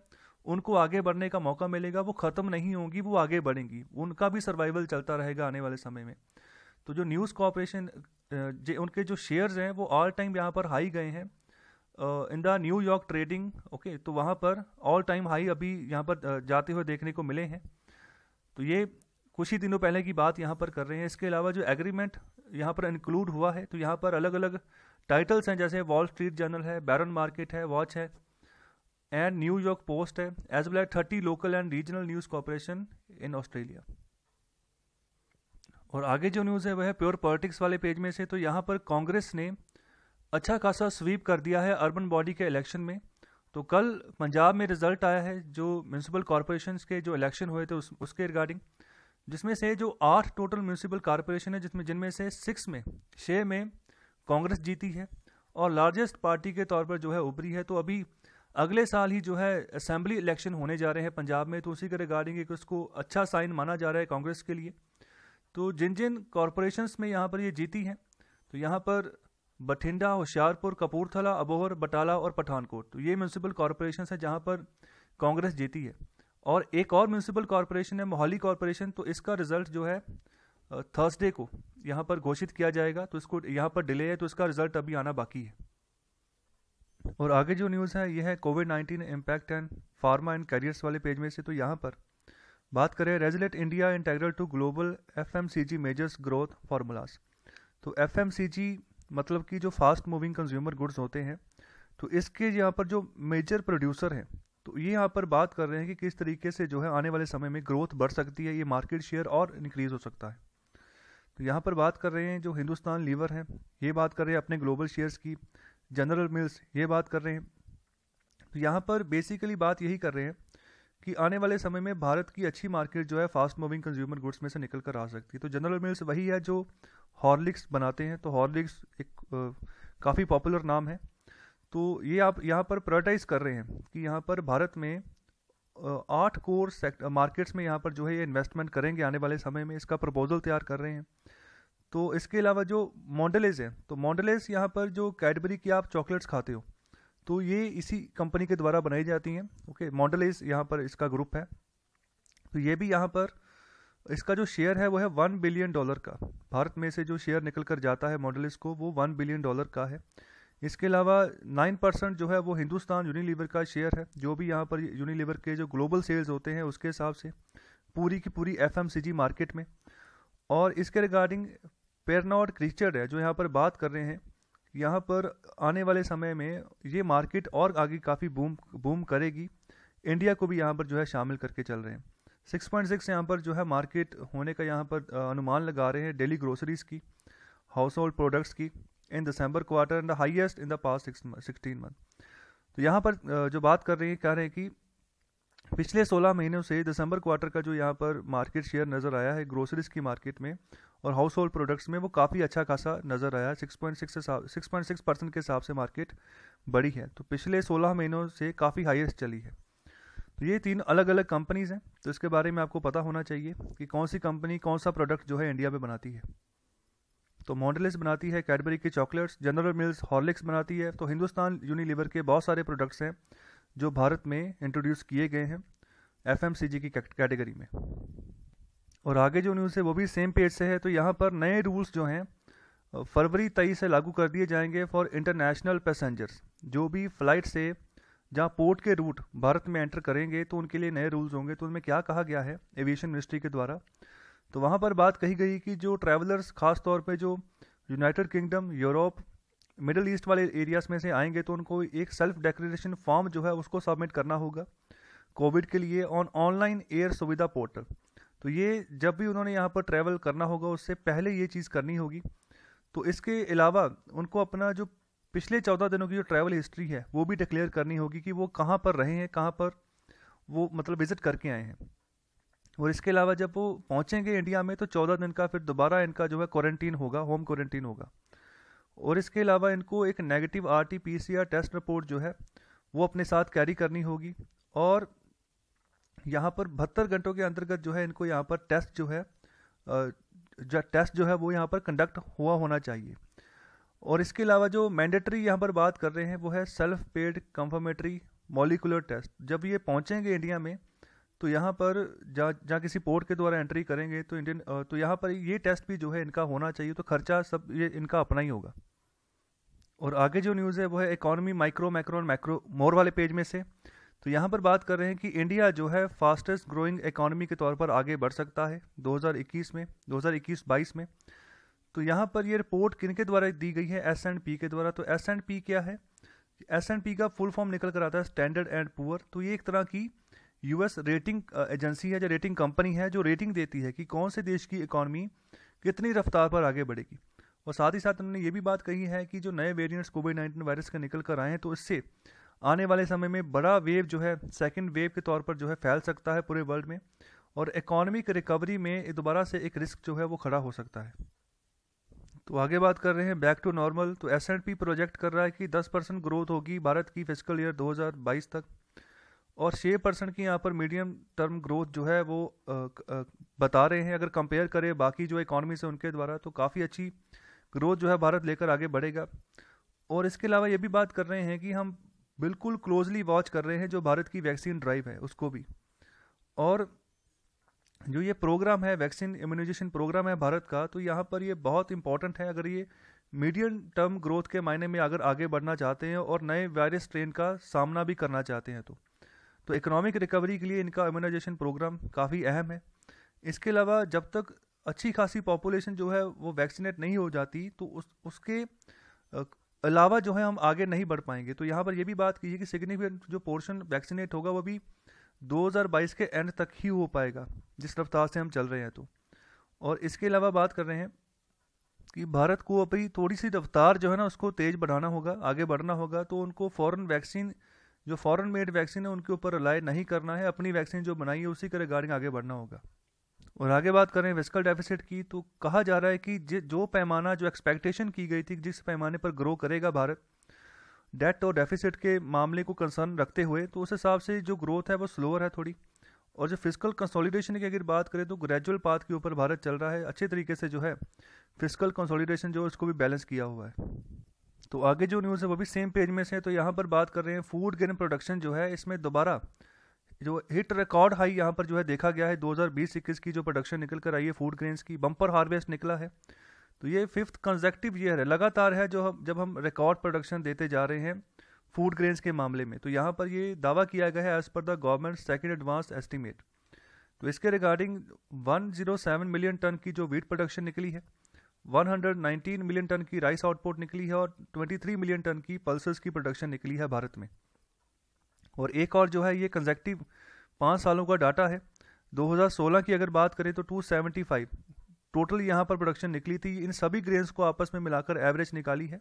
उनको आगे बढ़ने का मौका मिलेगा वो ख़त्म नहीं होंगी वो आगे बढ़ेंगी उनका भी सर्वाइवल चलता रहेगा आने वाले समय में तो जो न्यूज़ कॉरपोरेशन उनके जो शेयर्स हैं वो ऑल टाइम यहाँ पर हाई गए हैं in the New York trading okay तो वहाँ पर ऑल टाइम हाई अभी यहाँ पर जाते हुए देखने को मिले हैं तो ये कुछ ही दिनों पहले की बात यहाँ पर कर रहे हैं इसके अलावा जो एग्रीमेंट यहाँ पर इंक्लूड हुआ है तो यहाँ पर अलग अलग टाइटल्स हैं जैसे वॉल स्ट्रीट जर्नल है बैरन मार्केट है वॉच है एंड न्यूयॉर्क पोस्ट है as well as thirty local and regional news corporation in Australia और आगे जो न्यूज़ है वह प्योर पॉलिटिक्स वाले पेज में से तो यहाँ पर कांग्रेस ने अच्छा खासा स्वीप कर दिया है अर्बन बॉडी के इलेक्शन में तो कल पंजाब में रिजल्ट आया है जो म्यूनसिपल कॉरपोरेशन के जो इलेक्शन हुए थे उस, उसके रिगार्डिंग जिसमें से जो आठ टोटल म्यूनसिपल कॉरपोरेशन है जिसमें जिनमें से सिक्स में छः में कांग्रेस जीती है और लार्जेस्ट पार्टी के तौर पर जो है उभरी है तो अभी अगले साल ही जो है असेंबली इलेक्शन होने जा रहे हैं पंजाब में तो उसी के रिगार्डिंग एक उसको अच्छा साइन माना जा रहा है कांग्रेस के लिए तो जिन जिन कॉरपोरेशंस में यहाँ पर ये जीती हैं तो यहाँ पर बठिंडा होशियारपुर कपूरथला अबोहर बटाला और पठानकोट तो ये म्यूनसिपल कॉरपोरेशन है जहाँ पर कांग्रेस जीती है और एक और म्यूनसिपल कॉरपोरेशन है मोहाली कॉरपोरेशन तो इसका रिजल्ट जो है थर्सडे को यहाँ पर घोषित किया जाएगा तो इसको यहाँ पर डिले है तो इसका रिजल्ट अभी आना बाकी है और आगे जो न्यूज़ है यह है Covid nineteen impact and pharma and careers वाले पेज में से तो यहाँ पर बात करें resilient India integral to global F M C G majors growth formulas तो एफ एम सी जी मतलब कि जो फास्ट मूविंग कंज्यूमर गुड्स होते हैं तो इसके यहाँ पर जो मेजर प्रोड्यूसर हैं तो ये यहाँ पर बात कर रहे हैं कि किस तरीके से जो है आने वाले समय में ग्रोथ बढ़ सकती है ये मार्केट शेयर और इंक्रीज़ हो सकता है तो यहाँ पर बात कर रहे हैं जो हिंदुस्तान लीवर हैं ये बात कर रहे हैं अपने ग्लोबल शेयर्स की जनरल मिल्स ये बात कर रहे हैं तो यहाँ पर बेसिकली बात यही कर रहे हैं कि आने वाले समय में भारत की अच्छी मार्केट जो है फास्ट मूविंग कंज्यूमर गुड्स में से निकल कर आ सकती है तो जनरल मिल्स वही है जो हॉर्लिक्स बनाते हैं तो हॉर्लिक्स एक काफ़ी पॉपुलर नाम है तो ये आप यहाँ पर प्रायोरिटाइज कर रहे हैं कि यहाँ पर भारत में आठ कोर मार्केट्स में यहाँ पर जो है ये इन्वेस्टमेंट करेंगे आने वाले समय में इसका प्रपोजल तैयार कर रहे हैं तो इसके अलावा जो मॉडलेज हैं तो मॉडलेज यहाँ पर जो कैडबरी की आप चॉकलेट्स खाते हो तो ये इसी कंपनी के द्वारा बनाई जाती हैं ओके मॉडल इज यहाँ पर इसका ग्रुप है तो ये भी यहाँ पर इसका जो शेयर है वो है वन बिलियन डॉलर का भारत में से जो शेयर निकल कर जाता है मॉडलिस को वो वन बिलियन डॉलर का है इसके अलावा नाइन परसेंट जो है वो हिंदुस्तान यूनिलीवर का शेयर है जो भी यहाँ पर यूनिलीवर के जो ग्लोबल सेल्स होते हैं उसके हिसाब से पूरी की पूरी एफ मार्केट में और इसके रिगार्डिंग पेरनॉट क्रिचर्ड है जो यहाँ पर बात कर रहे हैं यहाँ पर आने वाले समय में ये मार्केट और आगे काफ़ी बूम बूम करेगी इंडिया को भी यहाँ पर जो है शामिल करके चल रहे हैं 6.6 यहाँ पर जो है मार्केट होने का यहाँ पर अनुमान लगा रहे हैं डेली ग्रोसरीज की हाउस होल्ड प्रोडक्ट्स की in December quarter and the highest in the past sixteen month तो यहाँ पर जो बात कर रही है कह रहे हैं कि पिछले 16 महीनों से दिसंबर क्वार्टर का जो यहाँ पर मार्केट शेयर नज़र आया है ग्रोसरीज की मार्केट में और हाउस होल्ड प्रोडक्ट्स में वो काफ़ी अच्छा खासा नज़र आया 6.6 सिक्स पॉइंट सिक्स परसेंट के हिसाब से मार्केट बढ़ी है तो पिछले 16 महीनों से काफ़ी हाइस्ट चली है तो ये तीन अलग अलग कंपनीज़ हैं तो इसके बारे में आपको पता होना चाहिए कि कौन सी कंपनी कौन सा प्रोडक्ट जो है इंडिया में बनाती है तो मॉडलिस बनाती है कैडबरी की चॉकलेट्स जनरल मिल्स हॉर्लिक्स बनाती है तो हिंदुस्तान यूनिलीवर के बहुत सारे प्रोडक्ट्स हैं जो भारत में इंट्रोड्यूस किए गए हैं एफ की कैटेगरी में और आगे जो न्यूज़ है वो भी सेम पेज से है तो यहाँ पर नए रूल्स जो हैं फरवरी तेईस से लागू कर दिए जाएंगे फॉर इंटरनेशनल पैसेंजर्स जो भी फ्लाइट से जहाँ पोर्ट के रूट भारत में एंटर करेंगे तो उनके लिए नए रूल्स होंगे तो उनमें क्या कहा गया है एविएशन मिनिस्ट्री के द्वारा तो वहाँ पर बात कही गई कि जो ट्रैवलर्स खास तौर पे जो united kingdom Europe middle east वाले एरियाज़ में से आएंगे तो उनको एक सेल्फ डेक्लेशन फॉर्म जो है उसको सबमिट करना होगा कोविड के लिए on online air Suvidha portal तो ये जब भी उन्होंने यहाँ पर ट्रैवल करना होगा उससे पहले ये चीज़ करनी होगी तो इसके अलावा उनको अपना जो पिछले चौदह दिनों की जो ट्रैवल हिस्ट्री है वो भी डिक्लेयर करनी होगी कि वो कहाँ पर रहे हैं कहाँ पर वो मतलब विज़िट करके आए हैं और इसके अलावा जब वो पहुँचेंगे इंडिया में तो चौदह दिन का फिर दोबारा इनका जो है क्वारंटीन होगा होम क्वारंटीन होगा और इसके अलावा इनको एक negative R T P C R test report जो है वो अपने साथ कैरी करनी होगी और यहाँ पर बहत्तर घंटों के अंतर्गत जो है इनको यहाँ पर टेस्ट जो है जो टेस्ट जो है वो यहाँ पर कंडक्ट हुआ होना चाहिए और इसके अलावा जो मैंडेटरी यहाँ पर बात कर रहे हैं वो है self paid confirmatory molecular test जब ये पहुँचेंगे इंडिया में तो यहाँ पर जहाँ जहाँ किसी पोर्ट के द्वारा एंट्री करेंगे तो इंडियन तो यहाँ पर ये टेस्ट भी जो है इनका होना चाहिए तो खर्चा सब ये इनका अपना ही होगा और आगे जो न्यूज़ है वो है इकॉनमी माइक्रो मैक्रो और मैक्रो मोर वाले पेज में से तो यहाँ पर बात कर रहे हैं कि इंडिया जो है फास्टेस्ट ग्रोइंग इकोनॉमी के तौर पर आगे बढ़ सकता है 2021 में 2021-22 में तो यहाँ पर ये रिपोर्ट किनके द्वारा दी गई है एस एंड पी के द्वारा तो एस एंड पी क्या है एस एंड पी का फुल फॉर्म निकल कर आता है स्टैंडर्ड एंड पुअर तो ये एक तरह की यूएस रेटिंग एजेंसी है या रेटिंग कंपनी है जो रेटिंग देती है कि कौन से देश की इकोनॉमी कितनी रफ्तार पर आगे बढ़ेगी और साथ ही साथ उन्होंने ये भी बात कही है कि जो नए वेरिएंट्स कोविड नाइन्टीन वायरस के निकल कर आए हैं तो इससे आने वाले समय में बड़ा वेव जो है सेकेंड वेव के तौर पर जो है फैल सकता है पूरे वर्ल्ड में और इकोनॉमिक रिकवरी में दोबारा से एक रिस्क जो है वो खड़ा हो सकता है तो आगे बात कर रहे हैं बैक टू नॉर्मल तो एस एंड पी प्रोजेक्ट कर रहा है कि 10 परसेंट ग्रोथ होगी भारत की फिजिकल ईयर 2022 तक और छः परसेंट की यहाँ पर मीडियम टर्म ग्रोथ जो है वो बता रहे हैं अगर कंपेयर करें बाकी जो इकोनॉमी है उनके द्वारा तो काफ़ी अच्छी ग्रोथ जो है भारत लेकर आगे बढ़ेगा और इसके अलावा ये भी बात कर रहे हैं कि हम बिल्कुल क्लोजली वॉच कर रहे हैं जो भारत की वैक्सीन ड्राइव है उसको भी और जो ये प्रोग्राम है वैक्सीन इम्यूनाइजेशन प्रोग्राम है भारत का तो यहाँ पर ये बहुत इंपॉर्टेंट है अगर ये मीडियम टर्म ग्रोथ के मायने में अगर आगे बढ़ना चाहते हैं और नए वायरस स्ट्रेन का सामना भी करना चाहते हैं तो तो इकोनॉमिक रिकवरी के लिए इनका इम्यूनाइजेशन प्रोग्राम काफ़ी अहम है इसके अलावा जब तक अच्छी खासी पॉपुलेशन जो है वो वैक्सीनेट नहीं हो जाती तो उस उसके अलावा जो है हम आगे नहीं बढ़ पाएंगे तो यहाँ पर यह भी बात कीजिए कि सिग्निफिकेंट जो पोर्शन वैक्सीनेट होगा वो भी 2022 के एंड तक ही हो पाएगा जिस रफ्तार से हम चल रहे हैं तो और इसके अलावा बात कर रहे हैं कि भारत को अपनी थोड़ी सी रफ्तार जो है ना उसको तेज़ बढ़ाना होगा आगे बढ़ना होगा तो उनको फॉरन वैक्सीन जो फॉरन मेड वैक्सीन है उनके ऊपर रिलाई नहीं करना है अपनी वैक्सीन जो बनाई है उसी के रिगार्डिंग आगे बढ़ना होगा और आगे बात करें फिजिकल डेफिसिट की तो कहा जा रहा है कि जो पैमाना जो एक्सपेक्टेशन की गई थी जिस पैमाने पर ग्रो करेगा भारत डेट और डेफिसिट के मामले को कंसर्न रखते हुए तो उस हिसाब से जो ग्रोथ है वो स्लोअर है थोड़ी और जो फिजिकल कंसोलिडेशन की अगर बात करें तो ग्रेजुअल पाथ के ऊपर भारत चल रहा है अच्छे तरीके से जो है फिजिकल कंसोलिडेशन जो इसको भी बैलेंस किया हुआ है तो आगे जो न्यूज़ है वो भी सेम पेज में से है तो यहाँ पर बात कर रहे हैं फूड ग्रेन प्रोडक्शन जो है इसमें दोबारा जो हिट रिकॉर्ड हाई यहाँ पर जो है देखा गया है 2020-21 की जो प्रोडक्शन निकल कर आई है फूड ग्रेन्स की बम्पर हार्वेस्ट निकला है तो ये फिफ्थ कंजेक्टिव ईयर है लगातार है जो हम जब हम रिकॉर्ड प्रोडक्शन देते जा रहे हैं फूड ग्रेन्स के मामले में तो यहाँ पर ये दावा किया गया है as per the government second advance estimate तो इसके रिगार्डिंग 107 मिलियन टन की जो वीट प्रोडक्शन निकली है 119 मिलियन टन की राइस आउटपुट निकली है और 23 मिलियन टन की पल्सर्स की प्रोडक्शन निकली है भारत में और एक और जो है ये कंजेक्टिव पाँच सालों का डाटा है 2016 की अगर बात करें तो 275 टोटल यहाँ पर प्रोडक्शन निकली थी इन सभी ग्रेन्स को आपस में मिलाकर एवरेज निकाली है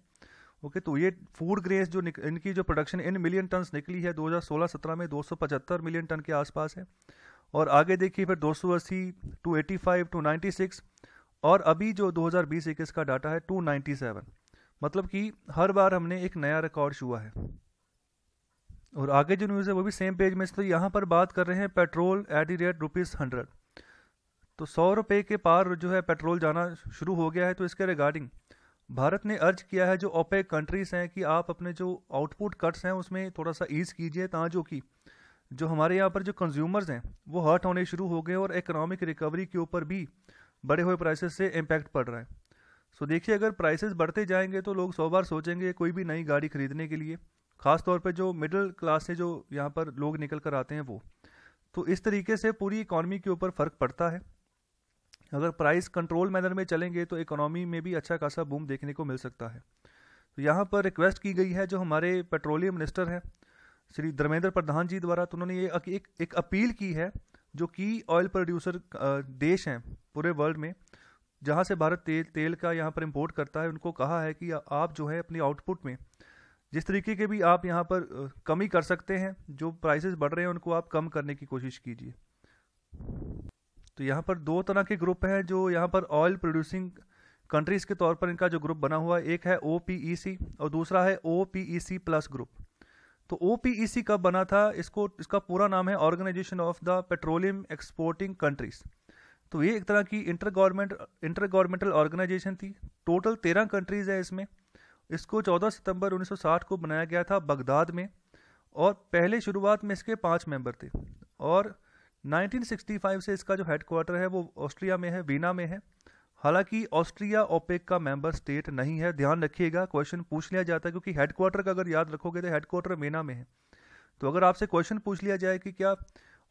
ओके तो ये फूड ग्रेन्स जो इनकी जो प्रोडक्शन इन मिलियन टन्स निकली है 2016-17 में 275 मिलियन टन के आसपास है और आगे देखिए फिर दो सौ अस्सी टू और अभी जो दो हज़ार का डाटा है टू मतलब कि हर बार हमने एक नया रिकॉर्ड छुआ है और आगे जो न्यूज़ है वो भी सेम पेज में तो यहाँ पर बात कर रहे हैं petrol at the rate rupees hundred तो सौ रुपये के पार जो है पेट्रोल जाना शुरू हो गया है तो इसके रिगार्डिंग भारत ने अर्ज किया है जो ओपेक कंट्रीज़ हैं कि आप अपने जो आउटपुट कट्स हैं उसमें थोड़ा सा ईज़ कीजिए ताजो की जो हमारे यहाँ पर जो कंज्यूमर्स हैं वो हर्ट होने शुरू हो गए और इकोनॉमिक रिकवरी के ऊपर भी बढ़े हुए प्राइसेस से इम्पैक्ट पड़ रहा है सो देखिए अगर प्राइसेस बढ़ते जाएंगे तो लोग सौ बार सोचेंगे कोई भी नई गाड़ी खरीदने के लिए ख़ास तौर पर जो मिडिल क्लास से जो यहाँ पर लोग निकल कर आते हैं वो तो इस तरीके से पूरी इकोनॉमी के ऊपर फ़र्क पड़ता है अगर प्राइस कंट्रोल मैनर में चलेंगे तो इकोनॉमी में भी अच्छा खासा बूम देखने को मिल सकता है तो यहाँ पर रिक्वेस्ट की गई है जो हमारे पेट्रोलियम मिनिस्टर हैं श्री धर्मेंद्र प्रधान जी द्वारा तो उन्होंने ये एक, एक, एक अपील की है जो की ऑयल प्रोड्यूसर देश हैं पूरे वर्ल्ड में जहाँ से भारत तेल तेल का यहाँ पर इम्पोर्ट करता है उनको कहा है कि आप जो है अपनी आउटपुट में जिस तरीके के भी आप यहाँ पर कमी कर सकते हैं जो प्राइसेस बढ़ रहे हैं उनको आप कम करने की कोशिश कीजिए तो यहाँ पर दो तरह के ग्रुप हैं जो यहाँ पर ऑयल प्रोड्यूसिंग कंट्रीज़ के तौर पर इनका जो ग्रुप बना हुआ है एक है ओ e और दूसरा है ओ प्लस ग्रुप तो ओ e कब बना था इसको इसका पूरा नाम है organisation of the petroleum exporting countries तो ये एक तरह की inter government inter governmental organisation थी टोटल तेरह कंट्रीज़ है इसमें इसको 14 सितंबर 1960 को बनाया गया था बगदाद में और पहले शुरुआत में इसके पांच मेंबर थे और 1965 से इसका जो हेडक्वार्टर है वो ऑस्ट्रिया में है वीना में है हालांकि ऑस्ट्रिया ओपेक का मेंबर स्टेट नहीं है ध्यान रखिएगा क्वेश्चन पूछ लिया जाता है क्योंकि हेडक्वार्टर का अगर याद रखोगे तो हेडक्वार्टर मीना में है तो अगर आपसे क्वेश्चन पूछ लिया जाए कि क्या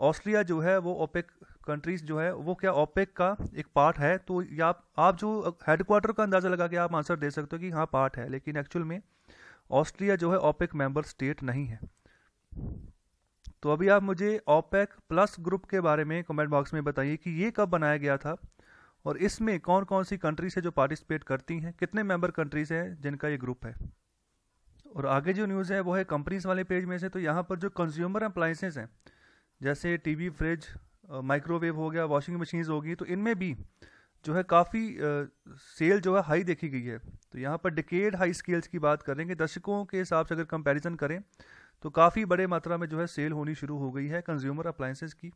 ऑस्ट्रिया जो है वो ओपेक कंट्रीज जो है वो क्या ओपेक का एक पार्ट है तो आप आप जो हेडक्वार्टर का अंदाज़ा लगा के आप आंसर दे सकते हो कि हाँ पार्ट है लेकिन एक्चुअल में ऑस्ट्रिया जो है ओपेक मेंबर स्टेट नहीं है तो अभी आप मुझे ओपेक प्लस ग्रुप के बारे में कमेंट बॉक्स में बताइए कि ये कब बनाया गया था और इसमें कौन कौन सी कंट्रीज है जो पार्टिसिपेट करती हैं कितने मेंबर कंट्रीज हैं जिनका ये ग्रुप है और आगे जो न्यूज़ है वो है कंपनीज वाले पेज में से तो यहाँ पर जो कंज्यूमर अप्लाइंसेज हैं जैसे टीवी फ्रिज माइक्रोवेव हो गया वॉशिंग मशीन्स गई तो इनमें भी जो है काफ़ी सेल जो है हाई देखी गई है तो यहाँ पर डिकेड हाई स्केल्स की बात करेंगे दशकों के हिसाब से अगर कंपैरिजन करें तो काफ़ी बड़े मात्रा में जो है सेल होनी शुरू हो गई है कंज्यूमर अप्लाइंसेस की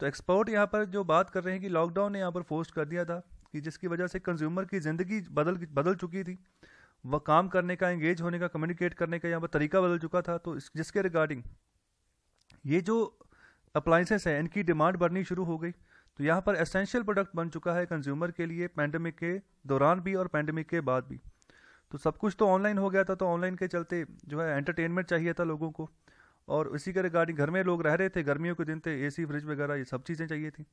तो एक्सपर्ट यहाँ पर जो बात कर रहे हैं कि लॉकडाउन ने यहाँ पर फोर्स कर दिया था कि जिसकी वजह से कंज्यूमर की ज़िंदगी बदल बदल चुकी थी वह काम करने का एंगेज होने का कम्युनिकेट करने का यहाँ पर तरीका बदल चुका था तो जिसके रिगार्डिंग ये जो अप्लाइंसेस हैं इनकी डिमांड बढ़नी शुरू हो गई तो यहाँ पर एसेंशियल प्रोडक्ट बन चुका है कंज्यूमर के लिए पैंडमिक के दौरान भी और पैंडमिक के बाद भी तो सब कुछ तो ऑनलाइन हो गया था तो ऑनलाइन के चलते जो है एंटरटेनमेंट चाहिए था लोगों को और इसी के रिगार्डिंग घर में लोग रह रहे थे गर्मियों के दिन थे ए फ्रिज वगैरह ये सब चीज़ें चाहिए थी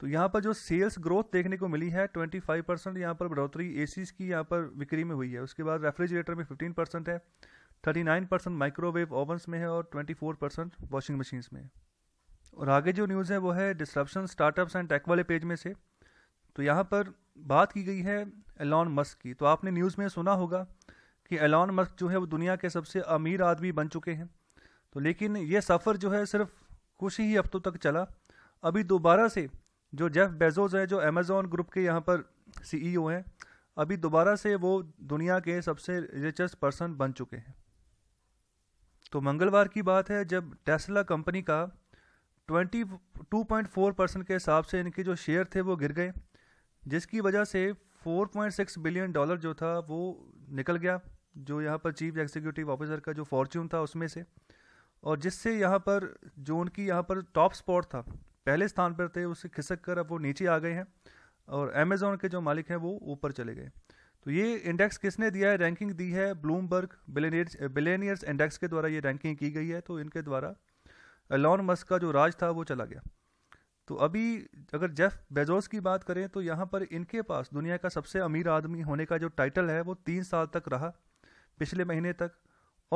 तो यहाँ पर जो सेल्स ग्रोथ देखने को मिली है 25 परसेंट यहाँ पर बढ़ोतरी ए की यहाँ पर बिक्री में हुई है उसके बाद रेफ्रिजरेटर में 15 परसेंट है 39 परसेंट माइक्रोवेव ओवंस में है और 24 परसेंट वॉशिंग मशीन्स में है और आगे जो न्यूज़ है वो है डिस्ट्रप्शन स्टार्टअप्स एंड टेक वाले पेज में से तो यहाँ पर बात की गई है एलॉन मस्क की तो आपने न्यूज़ में सुना होगा कि एलॉन मस्क जो है वो दुनिया के सबसे अमीर आदमी बन चुके हैं तो लेकिन ये सफ़र जो है सिर्फ कुछ ही हफ्तों तक चला अभी दोबारा से जो जेफ बेजोज है जो अमेज़ोन ग्रुप के यहाँ पर सी e हैं अभी दोबारा से वो दुनिया के सबसे रिचेस्ट पर्सन बन चुके हैं तो मंगलवार की बात है जब टेस्ला कंपनी का twenty two point four percent के हिसाब से इनके जो शेयर थे वो गिर गए जिसकी वजह से four point six billion dollar जो था वो निकल गया जो यहाँ पर चीफ एग्जीक्यूटिव ऑफिसर का जो फॉर्च्यून था उसमें से और जिससे यहाँ पर जो उनकी यहाँ पर टॉप स्पॉट था पहले स्थान पर थे उससे खिसक कर अब वो नीचे आ गए हैं और अमेजोन के जो मालिक हैं वो ऊपर चले गए तो ये इंडेक्स किसने दिया है रैंकिंग दी है ब्लूमबर्ग बिलेनियर्स इंडेक्स के द्वारा ये रैंकिंग की गई है तो इनके द्वारा एलॉन मस्क का जो राज था वो चला गया तो अभी अगर जेफ बेजोस की बात करें तो यहाँ पर इनके पास दुनिया का सबसे अमीर आदमी होने का जो टाइटल है वो तीन साल तक रहा पिछले महीने तक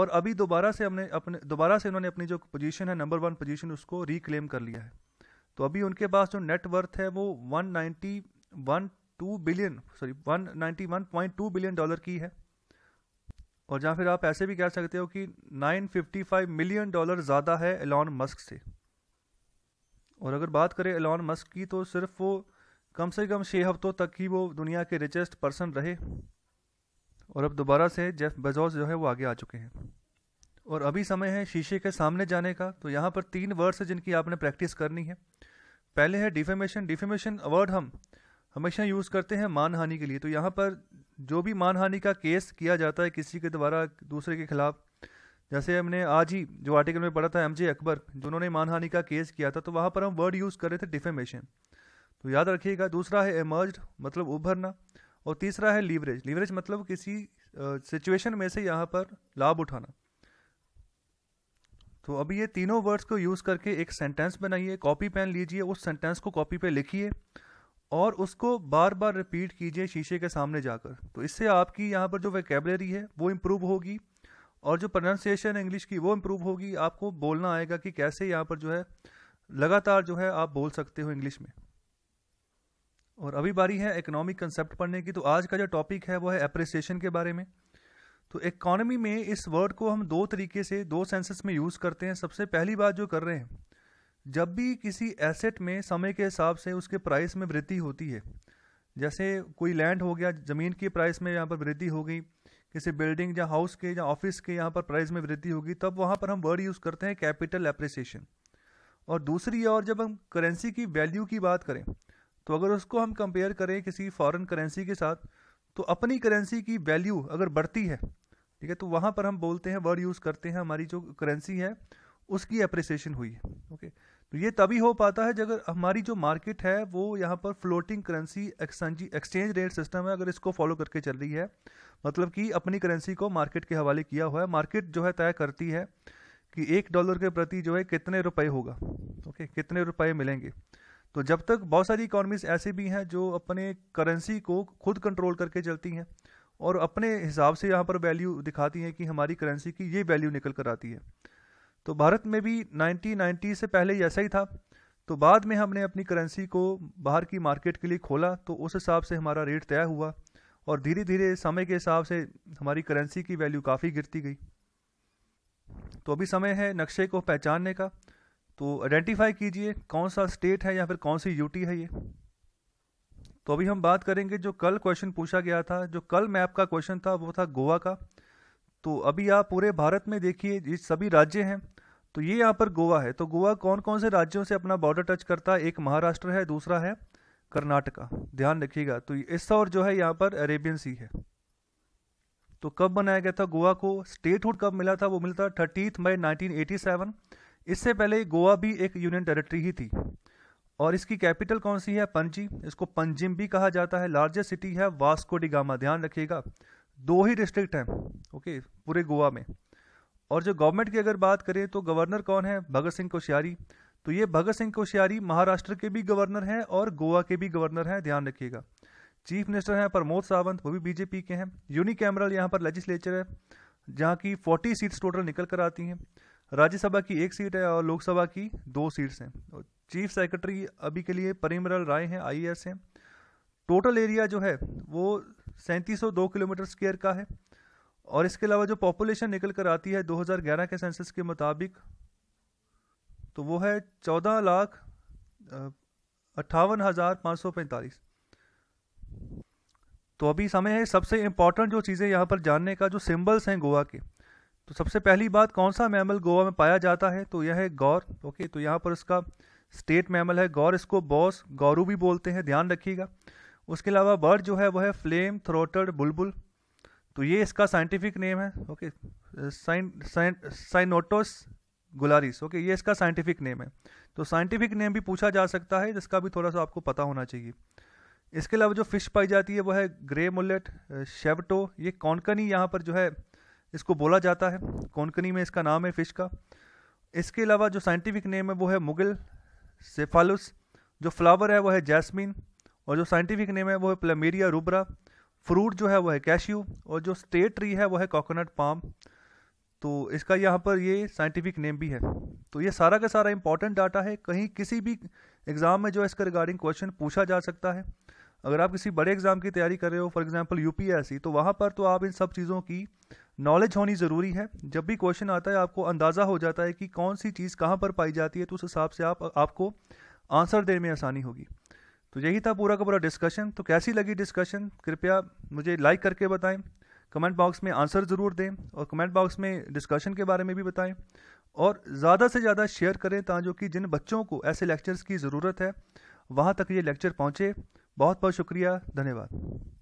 और अभी दोबारा से हमने अपने दोबारा से उन्होंने अपनी जो पोजीशन है नंबर वन पोजीशन उसको रिक्लेम कर लिया है तो अभी उनके पास जो नेटवर्थ है वो one ninety one two billion sorry one ninety one point two billion dollar की है और जहाँ फिर आप ऐसे भी कह सकते हो कि 955 मिलियन डॉलर ज़्यादा है एलॉन मस्क से और अगर बात करें एलॉन मस्क की तो सिर्फ वो कम से कम छः हफ्तों तक ही वो दुनिया के रिचेस्ट पर्सन रहे और अब दोबारा से जेफ बेजोस जो है वो आगे आ चुके हैं और अभी समय है शीशे के सामने जाने का तो यहाँ पर तीन वर्ड्स हैं जिनकी आपने प्रैक्टिस करनी है पहले है डिफेमेशन डिफेमेशन वर्ड हम हमेशा यूज़ करते हैं मानहानि के लिए तो यहाँ पर जो भी मानहानि का केस किया जाता है किसी के द्वारा दूसरे के खिलाफ जैसे हमने आज ही जो आर्टिकल में पढ़ा था एम अकबर जिन्होंने मानहानि का केस किया था तो वहाँ पर हम वर्ड यूज़ कर रहे थे डिफेमेशन तो याद रखिएगा दूसरा है एमर्ज मतलब उभरना और तीसरा है लीवरेज लीवरेज मतलब किसी सिचुएशन में से यहाँ पर लाभ उठाना तो अभी ये तीनों वर्ड्स को यूज़ करके एक सेंटेंस बनाइए कॉपी पेन लीजिए उस सेंटेंस को कॉपी पे लिखिए और उसको बार बार रिपीट कीजिए शीशे के सामने जाकर तो इससे आपकी यहाँ पर जो वैकेबलरी है वो इम्प्रूव होगी और जो प्रोनाउंसिएशन इंग्लिश की वो इम्प्रूव होगी आपको बोलना आएगा कि कैसे यहाँ पर जो है लगातार जो है आप बोल सकते हो इंग्लिश में और अभी बारी है इकोनॉमिक कंसेप्ट पढ़ने की तो आज का जो टॉपिक है वो है अप्रिसिएशन के बारे में तो इकोनॉमी में इस वर्ड को हम दो तरीके से दो सेंसेस में यूज़ करते हैं सबसे पहली बात जो कर रहे हैं जब भी किसी एसेट में समय के हिसाब से उसके प्राइस में वृद्धि होती है जैसे कोई लैंड हो गया ज़मीन की प्राइस में यहाँ पर वृद्धि हो गई किसी बिल्डिंग या हाउस के या ऑफिस के यहाँ पर प्राइस में वृद्धि होगी तब वहाँ पर हम वर्ड यूज़ करते हैं कैपिटल एप्रिसिएशन और दूसरी और जब हम करेंसी की वैल्यू की बात करें तो अगर उसको हम कंपेयर करें किसी फॉरेन करेंसी के साथ तो अपनी करेंसी की वैल्यू अगर बढ़ती है ठीक है तो वहाँ पर हम बोलते हैं वर्ड यूज़ करते हैं हमारी जो करेंसी है उसकी अप्रिसिएशन हुई है ओके तो ये तभी हो पाता है जब हमारी जो मार्केट है वो यहाँ पर floating currency exchange rate system है अगर इसको फॉलो करके चल रही है मतलब कि अपनी करेंसी को मार्केट के हवाले किया हुआ है मार्केट जो है तय करती है कि एक डॉलर के प्रति जो है कितने रुपए होगा ओके कितने रुपए मिलेंगे तो जब तक बहुत सारी इकोनॉमीज ऐसे भी हैं जो अपने करेंसी को खुद कंट्रोल करके चलती हैं और अपने हिसाब से यहाँ पर वैल्यू दिखाती हैं कि हमारी करेंसी की ये वैल्यू निकल कर आती है तो भारत में भी 1990 से पहले ऐसा ही था तो बाद में हमने अपनी करेंसी को बाहर की मार्केट के लिए खोला तो उस हिसाब से हमारा रेट तय हुआ और धीरे धीरे समय के हिसाब से हमारी करेंसी की वैल्यू काफ़ी गिरती गई तो अभी समय है नक्शे को पहचानने का तो आइडेंटिफाई कीजिए कौन सा स्टेट है या फिर कौन सी यूटी है ये तो अभी हम बात करेंगे जो कल क्वेश्चन पूछा गया था जो कल मैप का क्वेश्चन था वो था गोवा का तो अभी आप पूरे भारत में देखिए ये सभी राज्य हैं तो ये यहाँ पर गोवा है तो गोवा कौन कौन से राज्यों से अपना बॉर्डर टच करता है एक महाराष्ट्र है दूसरा है कर्नाटका ध्यान रखिएगा तो इस और जो है यहाँ पर अरेबियन सी है तो कब बनाया गया था गोवा को स्टेटहुड कब मिला था वो मिलता थर्टीथ मई नाइनटीन इससे पहले गोवा भी एक यूनियन टेरिटरी ही थी और इसकी कैपिटल कौन सी है पंजी इसको पंजिम भी कहा जाता है लार्जेस्ट सिटी है वास्को डिगामा ध्यान रखिएगा दो ही डिस्ट्रिक्ट हैं ओके पूरे गोवा में और जो गवर्नमेंट की अगर बात करें तो गवर्नर कौन है भगत सिंह कोश्यारी तो ये भगत सिंह कोश्यारी महाराष्ट्र के भी गवर्नर हैं और गोवा के भी गवर्नर हैं ध्यान रखिएगा चीफ मिनिस्टर हैं प्रमोद सावंत वो भी बीजेपी के हैं यूनी कैमरल यहाँ पर लेजिस्लेचर है जहाँ की फोर्टी सीट्स टोटल निकल कर आती हैं राज्यसभा की एक सीट है और लोकसभा की दो सीट्स हैं चीफ सेक्रेटरी अभी के लिए परिमरल राय हैं आई हैं टोटल एरिया जो है वो सैंतीस किलोमीटर स्क्वेयर का है और इसके अलावा जो पॉपुलेशन निकल कर आती है 2011 के सेंसस के मुताबिक तो वो है चौदह लाख अट्ठावन हज़ार पाँच सौ पैंतालीस तो अभी समय है सबसे इम्पॉर्टेंट जो चीज़ें यहाँ पर जानने का जो सिम्बल्स हैं गोवा के तो सबसे पहली बात कौन सा मैमल गोवा में पाया जाता है तो यह है गौर ओके तो यहाँ पर इसका स्टेट मैमल है गौर इसको बॉस गौरू भी बोलते हैं ध्यान रखिएगा उसके अलावा बर्ड जो है वह है फ्लेम थ्रोटड बुलबुल तो ये इसका साइंटिफिक नेम है ओके साइन साइन साइनोटोस गुलारिस ओके ये इसका साइंटिफिक नेम है तो साइंटिफिक नेम भी पूछा जा सकता है जिसका भी थोड़ा सा आपको पता होना चाहिए इसके अलावा जो फिश पाई जाती है वो है ग्रे मुलेट शेवटो ये कौनकनी यहाँ पर जो है इसको बोला जाता है कौनकनी में इसका नाम है फिश का इसके अलावा जो साइंटिफिक नेम है वो है मुगल सेफालुस जो फ्लावर है वो है जैस्मिन और जो साइंटिफिक नेम है वो है प्लेमेरिया रूबरा फ्रूट जो है वो है कैश्यू और जो स्टेट ट्री है वो है कोकोनट पाम तो इसका यहाँ पर ये साइंटिफिक नेम भी है तो ये सारा का सारा इंपॉर्टेंट डाटा है कहीं किसी भी एग्ज़ाम में जो इसका रिगार्डिंग क्वेश्चन पूछा जा सकता है अगर आप किसी बड़े एग्ज़ाम की तैयारी कर रहे हो फॉर एग्जाम्पल यूपीएससी तो वहाँ पर तो आप इन सब चीज़ों की नॉलेज होनी ज़रूरी है जब भी क्वेश्चन आता है आपको अंदाज़ा हो जाता है कि कौन सी चीज़ कहाँ पर पाई जाती है तो उस हिसाब से आप आपको आंसर देने में आसानी होगी तो यही था पूरा का पूरा डिस्कशन तो कैसी लगी डिस्कशन कृपया मुझे लाइक करके बताएं कमेंट बॉक्स में आंसर ज़रूर दें और कमेंट बॉक्स में डिस्कशन के बारे में भी बताएं और ज़्यादा से ज़्यादा शेयर करें ताजो कि जिन बच्चों को ऐसे लेक्चर्स की ज़रूरत है वहाँ तक ये लेक्चर पहुँचे बहुत बहुत शुक्रिया धन्यवाद